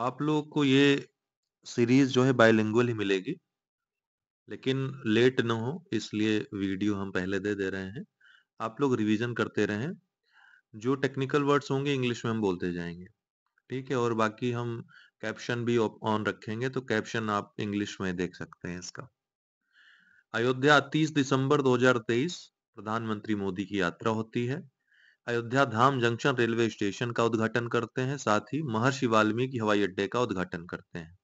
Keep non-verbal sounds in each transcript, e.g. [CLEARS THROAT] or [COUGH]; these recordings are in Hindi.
आप लोग को ये सीरीज जो है बायलिंगुअल ही मिलेगी लेकिन लेट न हो इसलिए वीडियो हम पहले दे दे रहे हैं आप लोग रिवीजन करते रहें जो टेक्निकल वर्ड्स होंगे इंग्लिश में हम बोलते जाएंगे ठीक है और बाकी हम कैप्शन भी ऑन रखेंगे तो कैप्शन आप इंग्लिश में देख सकते हैं इसका अयोध्या 30 दिसंबर 2023 प्रधानमंत्री मोदी की यात्रा होती है Ayodhya Dham junction railway station का उद्घाटन करते हैं साथ ही महर्षि वाल्मीकि हवाई अड्डे का उद्घाटन करते हैं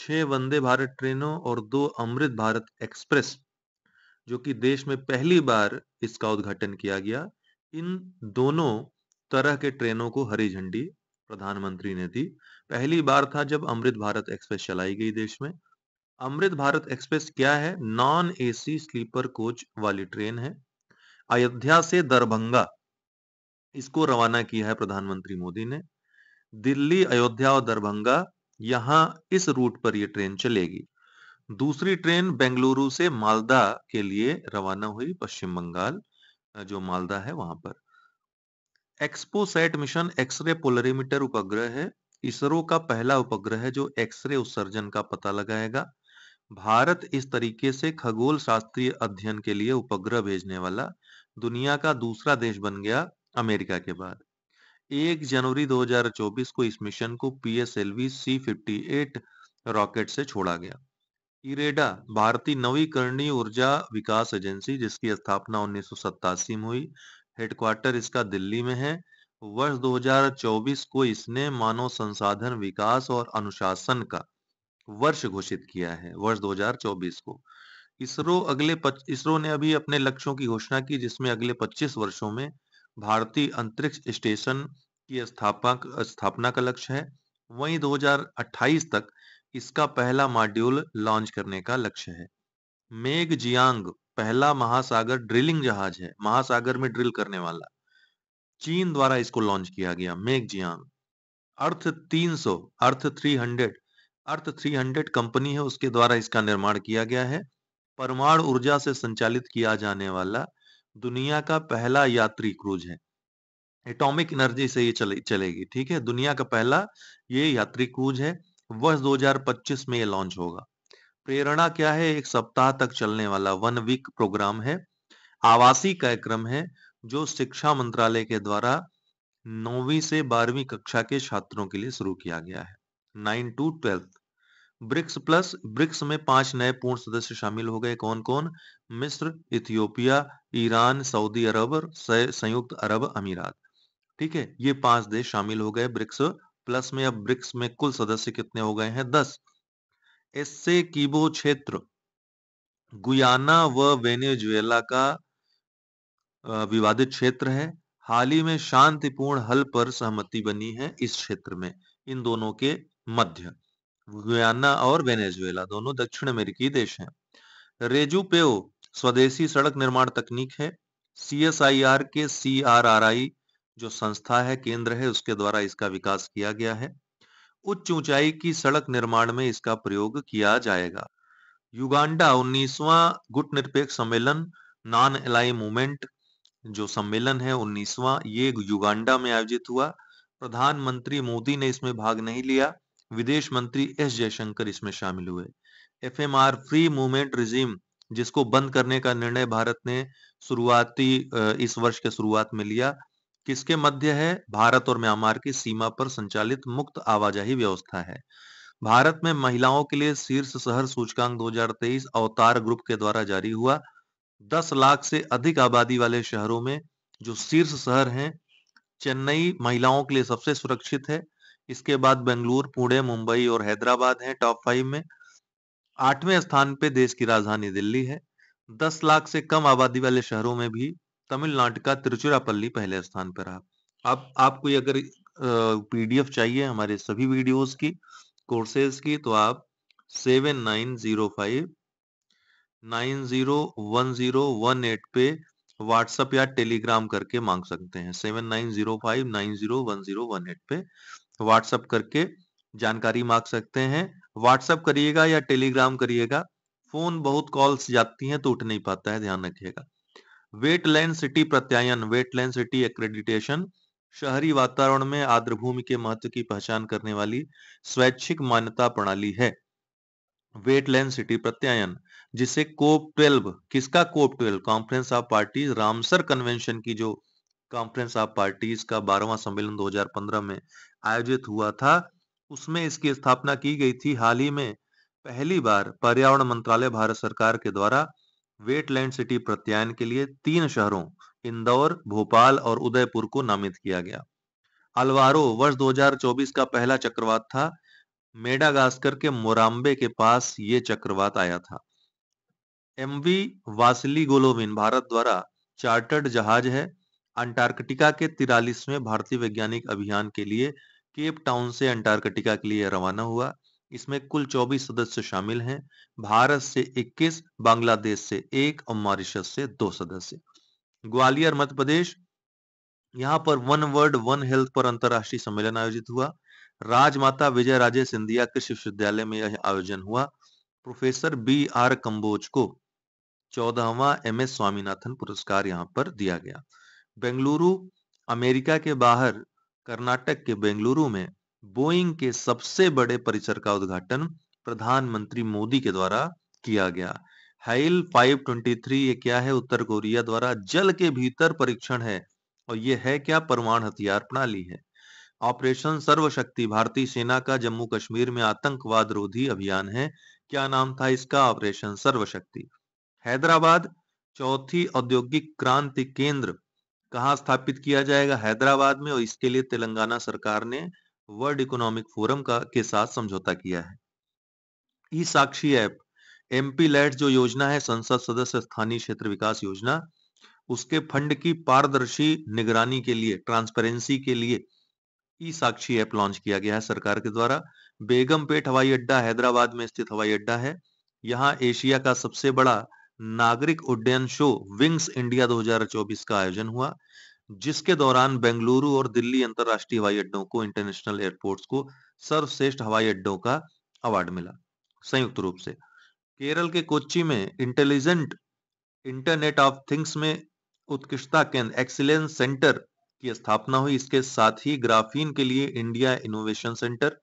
छह वंदे भारत ट्रेनों और दो अमृत भारत एक्सप्रेस जो कि देश में पहली बार इसका उद्घाटन किया गया इन दोनों तरह के ट्रेनों को हरी झंडी प्रधानमंत्री ने दी पहली बार था जब अमृत भारत एक्सप्रेस चलाई गई देश में अमृत भारत एक्सप्रेस क्या है नॉन एसी स्लीपर कोच वाली ट्रेन है अयोध्या से दरभंगा इसको रवाना किया है प्रधानमंत्री मोदी ने दिल्ली अयोध्या और दरभंगा यहाँ इस रूट पर यह ट्रेन चलेगी दूसरी ट्रेन बेंगलुरु से मालदा के लिए रवाना हुई पश्चिम बंगाल जो मालदा है वहां पर सेट मिशन एक्सरे पोलरीमीटर उपग्रह है इसरो का पहला उपग्रह है जो एक्सरे उत्सर्जन का पता लगाएगा भारत इस तरीके से खगोल शास्त्रीय अध्ययन के लिए उपग्रह भेजने वाला दुनिया का दूसरा देश बन गया अमेरिका के बाद एक जनवरी 2024 को इस मिशन को P S L V C fifty eight rocket से छोड़ा गया इरेडा भारतीय नवीकरणीय ऊर्जा विकास एजेंसी जिसकी स्थापना उन्नीस में हुई हेडक्वार्टर इसका दिल्ली में है वर्ष 2024 को इसने मानव संसाधन विकास और अनुशासन का वर्ष घोषित किया है वर्ष 2024 को इसरो अगले इसरो ने अभी अपने लक्ष्यों की घोषणा की जिसमें अगले 25 वर्षों में भारतीय अंतरिक्ष स्टेशन की स्थापक स्थापना का लक्ष्य है वहीं 2028 तक इसका पहला मॉड्यूल लॉन्च करने का लक्ष्य है मेघ जियांग पहला महासागर ड्रिलिंग जहाज है महासागर में ड्रिल करने वाला चीन द्वारा इसको लॉन्च किया गया मेघ जियांग अर्थ 300 अर्थ 300 अर्थ 300 कंपनी है उसके द्वारा इसका निर्माण किया गया है परमाणु ऊर्जा से संचालित किया जाने वाला दुनिया का पहला यात्री क्रूज है एटॉमिक एनर्जी से ये चले चलेगी ठीक है दुनिया का पहला ये यात्री क्रूज है वर्ष 2025 में ये लॉन्च होगा प्रेरणा क्या है एक सप्ताह तक चलने वाला वन वीक प्रोग्राम है आवासीय कार्यक्रम है जो शिक्षा मंत्रालय के द्वारा नौवीं से बारहवीं कक्षा के छात्रों के लिए शुरू किया गया है nine to twelfth BRICS plus BRICS में पांच नए पूर्ण सदस्य शामिल हो गए कौन कौन मिस्र इथियोपिया ईरान सऊदी अरब संयुक्त अरब अमीरात ठीक है ये पांच देश शामिल हो गए ब्रिक्स प्लस में अब ब्रिक्स में कुल सदस्य कितने हो गए हैं दस इससे कीबो क्षेत्र गुयाना व वेनेजुएला का विवादित क्षेत्र है हाल ही में शांतिपूर्ण हल पर सहमति बनी है इस क्षेत्र में इन दोनों के मध्य गुयाना और वेनेजुएला दोनों दक्षिण अमेरिकी देश हैं रेजुपेओ स्वदेशी सड़क निर्माण तकनीक है सी के सी जो संस्था है केंद्र है उसके द्वारा इसका विकास किया गया है उच्च ऊंचाई की सड़क निर्माण में इसका प्रयोग किया जाएगा युगांडा उन्नीसवा गुट निरपेक्ष सम्मेलन नॉन एलाई मूवमेंट जो सम्मेलन है उन्नीसवा ये युगांडा में आयोजित हुआ प्रधानमंत्री मोदी ने इसमें भाग नहीं लिया विदेश मंत्री एस जयशंकर इसमें शामिल हुए एफ फ्री मूवमेंट रिजीम जिसको बंद करने का निर्णय भारत ने शुरुआती इस वर्ष के शुरुआत में लिया किसके मध्य है भारत और म्यांमार की सीमा पर संचालित मुक्त आवाजाही व्यवस्था है भारत में महिलाओं के लिए शीर्ष शहर सूचकांक 2023 अवतार ग्रुप के द्वारा जारी हुआ 10 लाख से अधिक आबादी वाले शहरों में जो शीर्ष शहर हैं चेन्नई महिलाओं के लिए सबसे सुरक्षित है इसके बाद बेंगलुरु पुणे मुंबई और हैदराबाद हैं टॉप फाइव में आठवें स्थान पे देश की राजधानी दिल्ली है दस लाख से कम आबादी वाले शहरों में भी तमिलनाडु का त्रिचुरापल्ली पहले स्थान पर रहा अब आपको अगर पीडीएफ चाहिए हमारे सभी वीडियोस की कोर्सेज की तो आप seven nine zero five nine zero one zero one eight पे व्हाट्सअप या टेलीग्राम करके मांग सकते हैं seven nine zero five nine zero one zero one eight पे व्हाट्सअप तो करके जानकारी मांग सकते हैं व्हाट्सअप करिएगा या टेलीग्राम करिएगा फोन बहुत कॉल्स जाती हैं तो उठ नहीं पाता है ध्यान रखिएगा वेटलैंड सिटी प्रत्यायन वेटलैंड सिटी एक्रेडिटेशन शहरी वातावरण में भूमि के महत्व की पहचान करने वाली स्वैच्छिक मान्यता प्रणाली है वेटलैंड सिटी प्रत्यायन जिसे कोप ट्वेल्व किसका COP twelve conference of parties Ramsar convention की जो कॉन्फ्रेंस ऑफ पार्टीज का बारहवा सम्मेलन 2015 में आयोजित हुआ था उसमें इसकी स्थापना की गई थी हाल ही में पहली बार पर्यावरण मंत्रालय भारत सरकार के द्वारा वेटलैंड सिटी प्रत्यायन के लिए तीन शहरों इंदौर भोपाल और उदयपुर को नामित किया गया अलवारो वर्ष 2024 का पहला चक्रवात था मेडागास्कर के मोराम्बे के पास ये चक्रवात आया था एमवी वासिली गोलोविन भारत द्वारा चार्टर्ड जहाज है अंटार्कटिका के तिरालीसवें भारतीय वैज्ञानिक अभियान के लिए केप टाउन से अंटार्कटिका के लिए रवाना हुआ इसमें कुल 24 सदस्य शामिल हैं भारत से 21 बांग्लादेश से एक और मॉरिशस से दो सदस्य ग्वालियर मध्य प्रदेश यहाँ पर वन वर्ल्ड वन हेल्थ पर अंतरराष्ट्रीय सम्मेलन आयोजित हुआ राजमाता विजय राजे सिंधिया कृषि विश्वविद्यालय में यह आयोजन हुआ प्रोफेसर बी आर कंबोज को चौदहवा एम एस स्वामीनाथन पुरस्कार यहाँ पर दिया गया बेंगलुरु अमेरिका के बाहर कर्नाटक के बेंगलुरु में बोइंग के सबसे बड़े परिसर का उद्घाटन प्रधानमंत्री मोदी के द्वारा किया गया हाइल 523 ये क्या है उत्तर कोरिया द्वारा जल के भीतर परीक्षण है और ये है क्या परमाणु हथियार प्रणाली है ऑपरेशन सर्वशक्ति भारतीय सेना का जम्मू कश्मीर में आतंकवाद रोधी अभियान है क्या नाम था इसका ऑपरेशन सर्वशक्ति हैदराबाद चौथी औद्योगिक क्रांति केंद्र कहाँ स्थापित किया जाएगा हैदराबाद में और इसके लिए तेलंगाना सरकार ने वर्ल्ड इकोनॉमिक फोरम का के साथ समझौता किया है ई साक्षी ऐप एमपी लैट जो योजना है संसद सदस्य स्थानीय क्षेत्र विकास योजना उसके फंड की पारदर्शी निगरानी के लिए ट्रांसपेरेंसी के लिए ई साक्षी ऐप लॉन्च किया गया है सरकार के द्वारा बेगमपेट हवाई अड्डा हैदराबाद में स्थित हवाई अड्डा है यहाँ एशिया का सबसे बड़ा नागरिक उड्डयन शो विंग्स इंडिया 2024 का आयोजन हुआ जिसके दौरान बेंगलुरु और दिल्ली अंतरराष्ट्रीय हवाई अड्डों को इंटरनेशनल एयरपोर्ट्स को सर्वश्रेष्ठ हवाई अड्डों का अवार्ड मिला संयुक्त रूप से केरल के कोच्चि में इंटेलिजेंट इंटरनेट ऑफ थिंग्स में उत्कृष्टता केंद्र एक्सीलेंस सेंटर की स्थापना हुई इसके साथ ही ग्राफीन के लिए इंडिया इनोवेशन सेंटर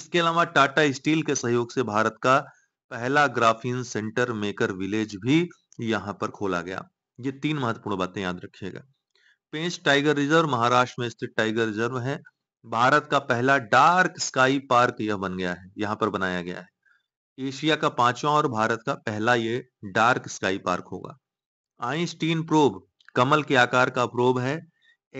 इसके अलावा टाटा स्टील के सहयोग से भारत का पहला ग्राफीन सेंटर मेकर विलेज भी यहां पर खोला गया ये तीन महत्वपूर्ण बातें याद रखिएगा पेंच टाइगर रिजर्व महाराष्ट्र में स्थित टाइगर रिजर्व है भारत का पहला डार्क स्काई पार्क यह बन गया है यहां पर बनाया गया है एशिया का पांचवा और भारत का पहला ये डार्क स्काई पार्क होगा आइंस्टीन प्रोब कमल के आकार का प्रोब है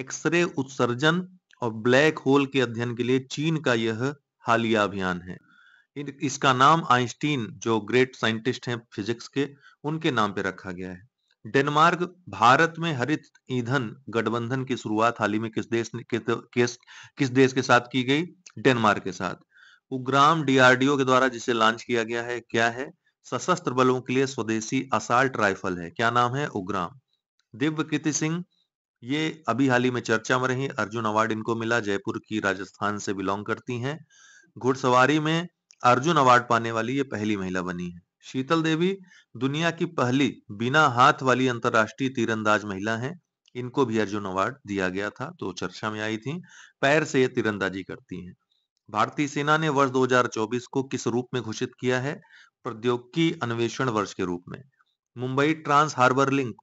एक्सरे उत्सर्जन और ब्लैक होल के अध्ययन के लिए चीन का यह हालिया अभियान है इसका नाम आइंस्टीन जो ग्रेट साइंटिस्ट हैं फिजिक्स के उनके नाम पे रखा गया है डेनमार्क भारत में हरित ईंधन गठबंधन की शुरुआत हाल ही में किस देश ने किस किस देश के साथ की गई डेनमार्क के साथ उग्राम डीआरडीओ के द्वारा जिसे लॉन्च किया गया है क्या है सशस्त्र बलों के लिए स्वदेशी असाल्ट राइफल है क्या नाम है उग्राम दिव्य कीर्ति सिंह ये अभी हाल ही में चर्चा में रही अर्जुन अवार्ड इनको मिला जयपुर की राजस्थान से बिलोंग करती हैं घुड़सवारी में अर्जुन अवार्ड पाने वाली ये पहली महिला बनी है शीतल देवी दुनिया की पहली बिना हाथ वाली अंतरराष्ट्रीय तीरंदाज महिला हैं इनको भी अर्जुन अवार्ड दिया गया था तो चर्चा में आई थी पैर से ये तीरंदाजी करती हैं भारतीय सेना ने वर्ष 2024 को किस रूप में घोषित किया है प्रौद्योगिकी अन्वेषण वर्ष के रूप में मुंबई ट्रांस हार्बर लिंक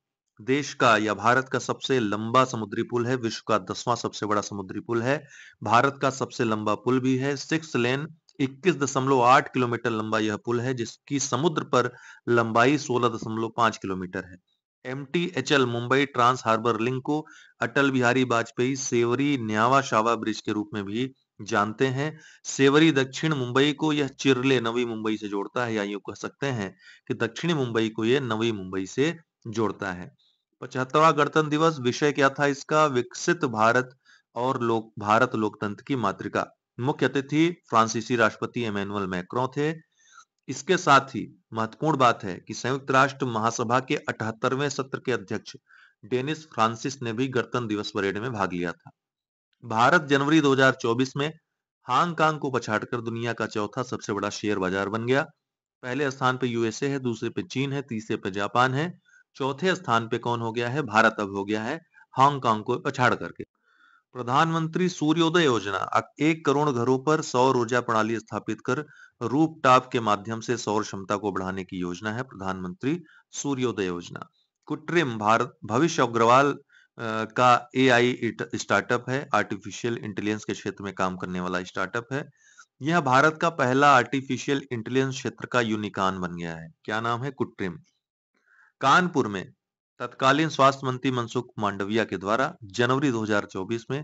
देश का या भारत का सबसे लंबा समुद्री पुल है विश्व का दसवां सबसे बड़ा समुद्री पुल है भारत का सबसे लंबा पुल भी है सिक्स लेन 21.8 किलोमीटर लंबा यह पुल है जिसकी समुद्र पर लंबाई 16.5 किलोमीटर है M Mumbai trans harbour link को अटल बिहारी वाजपेयी सेवरी न्यावा शावा ब्रिज के रूप में भी जानते हैं सेवरी दक्षिण मुंबई को यह चिरले नवी मुंबई से जोड़ता है या यूं कह सकते हैं कि दक्षिणी मुंबई को यह नवी मुंबई से जोड़ता है पचहत्तरवा गणतंत्र दिवस विषय क्या था इसका विकसित भारत और लोक भारत लोकतंत्र की मातृका मुख्य अतिथि फ्रांसीसी राष्ट्रपति एमेनुअल मैक्रो थे इसके साथ ही महत्वपूर्ण बात है कि संयुक्त राष्ट्र महासभा के अठहत्तरवें सत्र के अध्यक्ष डेनिस फ्रांसिस ने भी गणतंत्र दिवस परेड में भाग लिया था भारत जनवरी 2024 में हांगकांग को पछाड़कर दुनिया का चौथा सबसे बड़ा शेयर बाजार बन गया पहले स्थान पर यूएसए है दूसरे पे चीन है तीसरे पे जापान है चौथे स्थान पे कौन हो गया है भारत अब हो गया है हांगकांग को पछाड़ करके प्रधानमंत्री सूर्योदय योजना एक करोड़ घरों पर सौर ऊर्जा प्रणाली स्थापित कर रूप टाप के माध्यम से सौर क्षमता को बढ़ाने की योजना है प्रधानमंत्री सूर्योदय योजना कुट्रिम भारत भविष्य अग्रवाल का आई स्टार्टअप है आर्टिफिशियल इंटेलिजेंस के क्षेत्र में काम करने वाला स्टार्टअप है यह भारत का पहला आर्टिफिशियल इंटेलिजेंस क्षेत्र का यूनिकान बन गया है क्या नाम है कुट्रिम कानपुर में तत्कालीन स्वास्थ्य मंत्री मनसुख मांडविया के द्वारा जनवरी 2024 में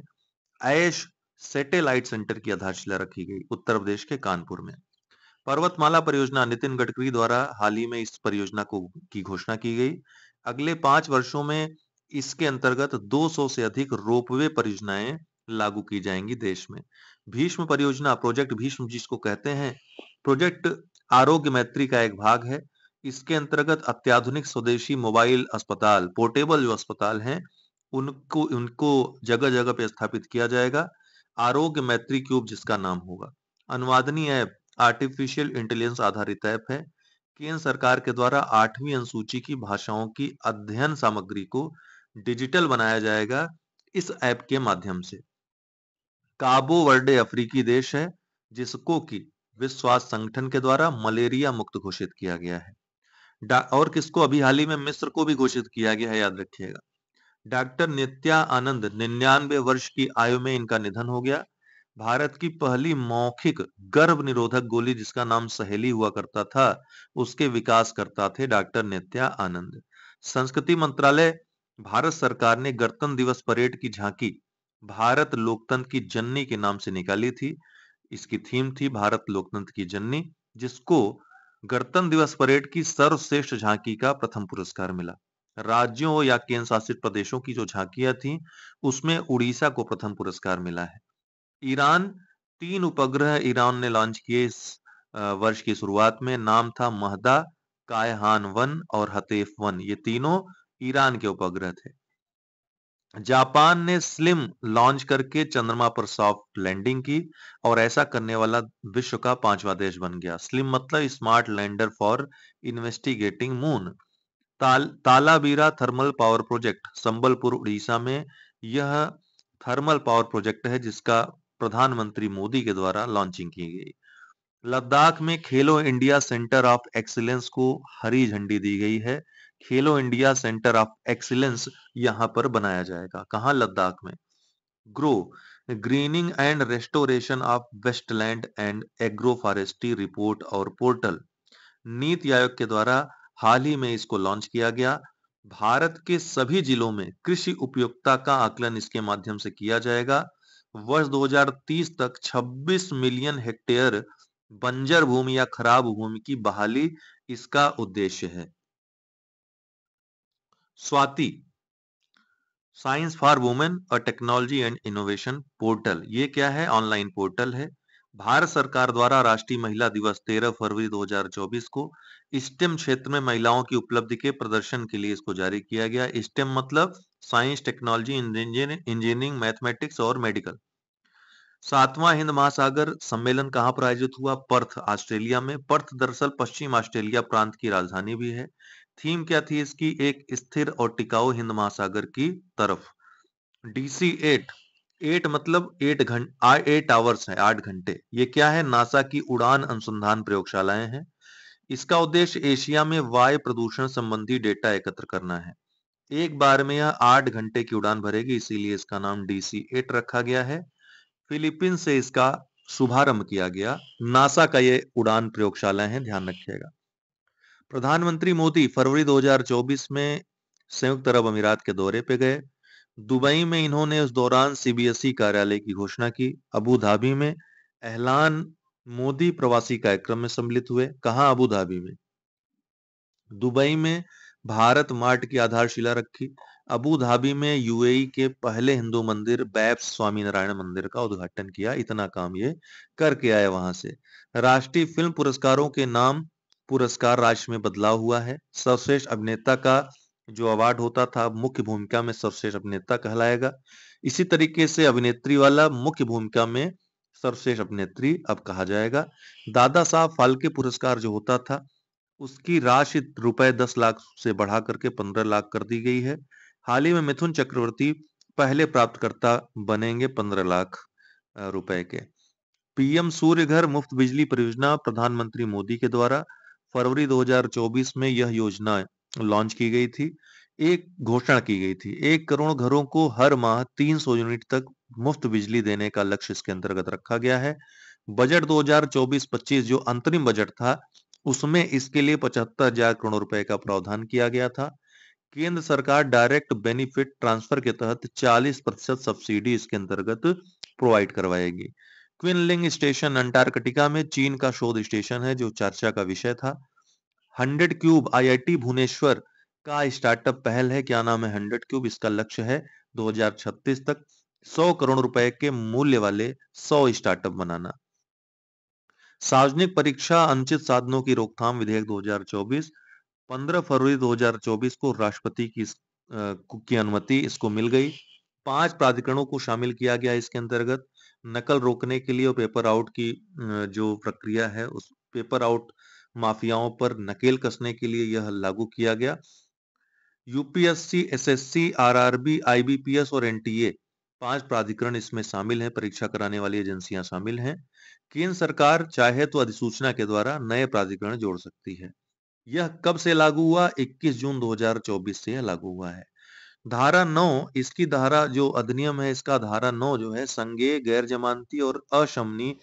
आयश सैटेलाइट सेंटर की आधारशिला रखी गई उत्तर प्रदेश के कानपुर में पर्वतमाला परियोजना नितिन गडकरी द्वारा हाल ही में इस परियोजना को की घोषणा की गई अगले पांच वर्षों में इसके अंतर्गत 200 से अधिक रोपवे परियोजनाएं लागू की जाएंगी देश में भीष्म परियोजना प्रोजेक्ट भीष्म जिसको कहते हैं प्रोजेक्ट आरोग्य मैत्री का एक भाग है इसके अंतर्गत अत्याधुनिक स्वदेशी मोबाइल अस्पताल पोर्टेबल जो अस्पताल हैं उनको उनको जगह जगह पे स्थापित किया जाएगा आरोग्य मैत्री क्यूब जिसका नाम होगा अनुवादनी ऐप आर्टिफिशियल इंटेलिजेंस आधारित ऐप है केंद्र सरकार के द्वारा आठवीं अनुसूची की भाषाओं की अध्ययन सामग्री को डिजिटल बनाया जाएगा इस ऐप के माध्यम से काबो वर्डे अफ्रीकी देश है जिसको कि विश्व स्वास्थ्य संगठन के द्वारा मलेरिया मुक्त घोषित किया गया है और किसको अभी हाल ही में मिस्र को भी घोषित किया गया है याद रखिएगा डॉक्टर नित्या आनंद निन्यानवे वर्ष की आयु में इनका निधन हो गया भारत की पहली मौखिक गर्भ निरोधक गोली जिसका नाम सहेली हुआ करता था उसके विकास करता थे डॉक्टर नित्या आनंद संस्कृति मंत्रालय भारत सरकार ने गणतंत्र दिवस परेड की झांकी भारत लोकतंत्र की जननी के नाम से निकाली थी इसकी थीम थी भारत लोकतंत्र की जननी जिसको गणतंत्र दिवस परेड की सर्वश्रेष्ठ झांकी का प्रथम पुरस्कार मिला राज्यों या केंद्र शासित प्रदेशों की जो झांकियां थी उसमें उड़ीसा को प्रथम पुरस्कार मिला है ईरान तीन उपग्रह ईरान ने लॉन्च किए इस वर्ष की शुरुआत में नाम था महदा कायहान वन और हतेफ वन ये तीनों ईरान के उपग्रह थे जापान ने स्लिम लॉन्च करके चंद्रमा पर सॉफ्ट लैंडिंग की और ऐसा करने वाला विश्व का पांचवा देश बन गया स्लिम मतलब smart lander for investigating moon ताल, Talabira thermal power project Sambalpur Orissa में यह थर्मल पावर प्रोजेक्ट है जिसका प्रधानमंत्री मोदी के द्वारा लॉन्चिंग की गई लद्दाख में खेलो इंडिया सेंटर ऑफ एक्सीलेंस को हरी झंडी दी गई है खेलो इंडिया सेंटर ऑफ एक्सीलेंस यहां पर बनाया जाएगा कहा लद्दाख में grow greening and restoration of wasteland and agroforestry report और पोर्टल नीति आयोग के द्वारा हाल ही में इसको लॉन्च किया गया भारत के सभी जिलों में कृषि उपयोगिता का आकलन इसके माध्यम से किया जाएगा वर्ष 2030 तक 26 मिलियन हेक्टेयर बंजर भूमि या खराब भूमि की बहाली इसका उद्देश्य है स्वाति साइंस फॉर वुमेन और टेक्नोलॉजी एंड इनोवेशन पोर्टल ये क्या है ऑनलाइन पोर्टल है भारत सरकार द्वारा राष्ट्रीय महिला दिवस 13 फरवरी 2024 को स्टेम क्षेत्र में महिलाओं की उपलब्धि के प्रदर्शन के लिए इसको जारी किया गया स्टेम मतलब साइंस टेक्नोलॉजी इंजीनियरिंग मैथमेटिक्स और मेडिकल सातवां हिंद महासागर सम्मेलन कहां पर आयोजित हुआ पर्थ ऑस्ट्रेलिया में पर्थ दरअसल पश्चिम ऑस्ट्रेलिया प्रांत की राजधानी भी है थीम क्या थी इसकी एक स्थिर और टिकाऊ हिंद महासागर की तरफ डीसी एट एट मतलब एट घंटे एट आवर्स है आठ घंटे ये क्या है नासा की उड़ान अनुसंधान प्रयोगशालाएं हैं इसका उद्देश्य एशिया में वायु प्रदूषण संबंधी डेटा एकत्र करना है एक बार में यह आठ घंटे की उड़ान भरेगी इसीलिए इसका नाम डीसी एट रखा गया है फिलीपींस से इसका शुभारंभ किया गया नासा का ये उड़ान प्रयोगशाला है ध्यान रखिएगा प्रधानमंत्री मोदी फरवरी 2024 में संयुक्त अरब अमीरात के दौरे पे गए दुबई में इन्होंने उस दौरान सीबीएसई कार्यालय की घोषणा की अबू धाबी में एहलान मोदी प्रवासी कार्यक्रम में सम्मिलित हुए कहा अबू धाबी में दुबई में भारत मार्ट की आधारशिला रखी अबू धाबी में यूएई के पहले हिंदू मंदिर बैप्स स्वामी नारायण मंदिर का उद्घाटन किया इतना काम ये करके आए वहां से राष्ट्रीय फिल्म पुरस्कारों के नाम पुरस्कार राशि में बदलाव हुआ है सर्वश्रेष्ठ अभिनेता का जो अवार्ड होता था मुख्य भूमिका में सर्वश्रेष्ठ अभिनेता कहलाएगा इसी तरीके से अभिनेत्री वाला मुख्य भूमिका में सर्वश्रेष्ठ अभिनेत्री अब कहा जाएगा दादा साहब फाल्के पुरस्कार जो होता था उसकी राशि रुपए दस लाख से बढ़ा करके पंद्रह लाख कर दी गई है हाल ही में मिथुन चक्रवर्ती पहले प्राप्तकर्ता बनेंगे पंद्रह लाख रुपए के पीएम सूर्य घर मुफ्त बिजली परियोजना प्रधानमंत्री मोदी के द्वारा फरवरी 2024 में यह योजना लॉन्च की गई थी एक घोषणा की गई थी एक करोड़ घरों को हर माह 300 यूनिट तक मुफ्त बिजली देने का लक्ष्य इसके अंतर्गत रखा गया है बजट 2024-25 जो अंतरिम बजट था उसमें इसके लिए पचहत्तर हजार करोड़ रुपए का प्रावधान किया गया था केंद्र सरकार डायरेक्ट बेनिफिट ट्रांसफर के तहत 40 प्रतिशत सब्सिडी इसके अंतर्गत प्रोवाइड करवाएगी क्विनलिंग स्टेशन अंटार्कटिका में चीन का शोध स्टेशन है जो चर्चा का विषय था हंड्रेड क्यूब आईआईटी भुवनेश्वर का स्टार्टअप पहल है क्या नाम है हंड्रेड क्यूब इसका लक्ष्य है 2036 तक 100 करोड़ रुपए के मूल्य वाले 100 स्टार्टअप बनाना सार्वजनिक परीक्षा अनुचित साधनों की रोकथाम विधेयक 2024 15 फरवरी 2024 को राष्ट्रपति की की अनुमति इसको मिल गई पांच प्राधिकरणों को शामिल किया गया इसके अंतर्गत नकल रोकने के लिए और पेपर आउट की जो प्रक्रिया है उस पेपर आउट माफियाओं पर नकेल कसने के लिए यह लागू किया गया यूपीएससी एसएससी आरआरबी आईबीपीएस और एनटीए पांच प्राधिकरण इसमें शामिल हैं परीक्षा कराने वाली एजेंसियां शामिल हैं केंद्र सरकार चाहे तो अधिसूचना के द्वारा नए प्राधिकरण जोड़ सकती है यह कब से लागू हुआ 21 जून 2024 से यह लागू हुआ है धारा नौ इसकी धारा जो अधिनियम है इसका धारा नौ जो है संज्ञेय गैर जमानती और अशमनी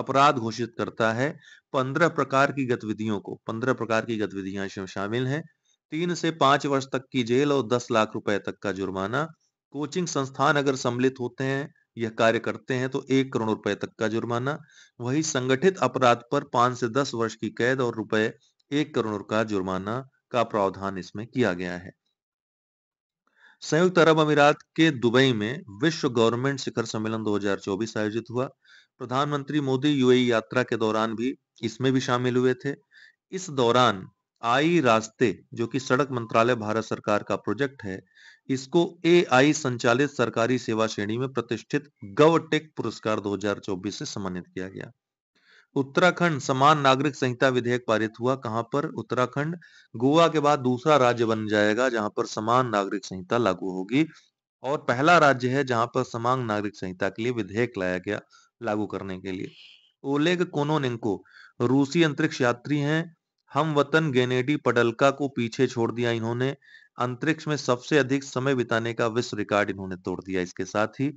अपराध घोषित करता है पंद्रह प्रकार की गतिविधियों को पंद्रह प्रकार की गतिविधियां इसमें शामिल हैं तीन से पांच वर्ष तक की जेल और दस लाख रुपए तक का जुर्माना कोचिंग संस्थान अगर सम्मिलित होते हैं यह कार्य करते हैं तो एक करोड़ रुपए तक का जुर्माना वही संगठित अपराध पर पांच से दस वर्ष की कैद और रुपए एक करोड़ का जुर्माना का प्रावधान इसमें किया गया है संयुक्त अरब अमीरात के दुबई में विश्व गवर्नमेंट शिखर सम्मेलन 2024 आयोजित हुआ प्रधानमंत्री मोदी यूएई यात्रा के दौरान भी इसमें भी शामिल हुए थे इस दौरान आई रास्ते जो कि सड़क मंत्रालय भारत सरकार का प्रोजेक्ट है इसको ए संचालित सरकारी सेवा श्रेणी में प्रतिष्ठित गव टेक पुरस्कार 2024 से सम्मानित किया गया उत्तराखंड समान नागरिक संहिता विधेयक पारित हुआ कहां पर उत्तराखंड गोवा के बाद दूसरा राज्य बन जाएगा जहां पर समान नागरिक संहिता लागू होगी और पहला राज्य है जहां पर समान नागरिक संहिता के लिए विधेयक लाया गया लागू करने के लिए ओलेग कोनोनिंको रूसी अंतरिक्ष यात्री हैं हम वतन गेनेडी पडलका को पीछे छोड़ दिया इन्होंने अंतरिक्ष में सबसे अधिक समय बिताने का विश्व रिकॉर्ड इन्होंने तोड़ दिया इसके साथ ही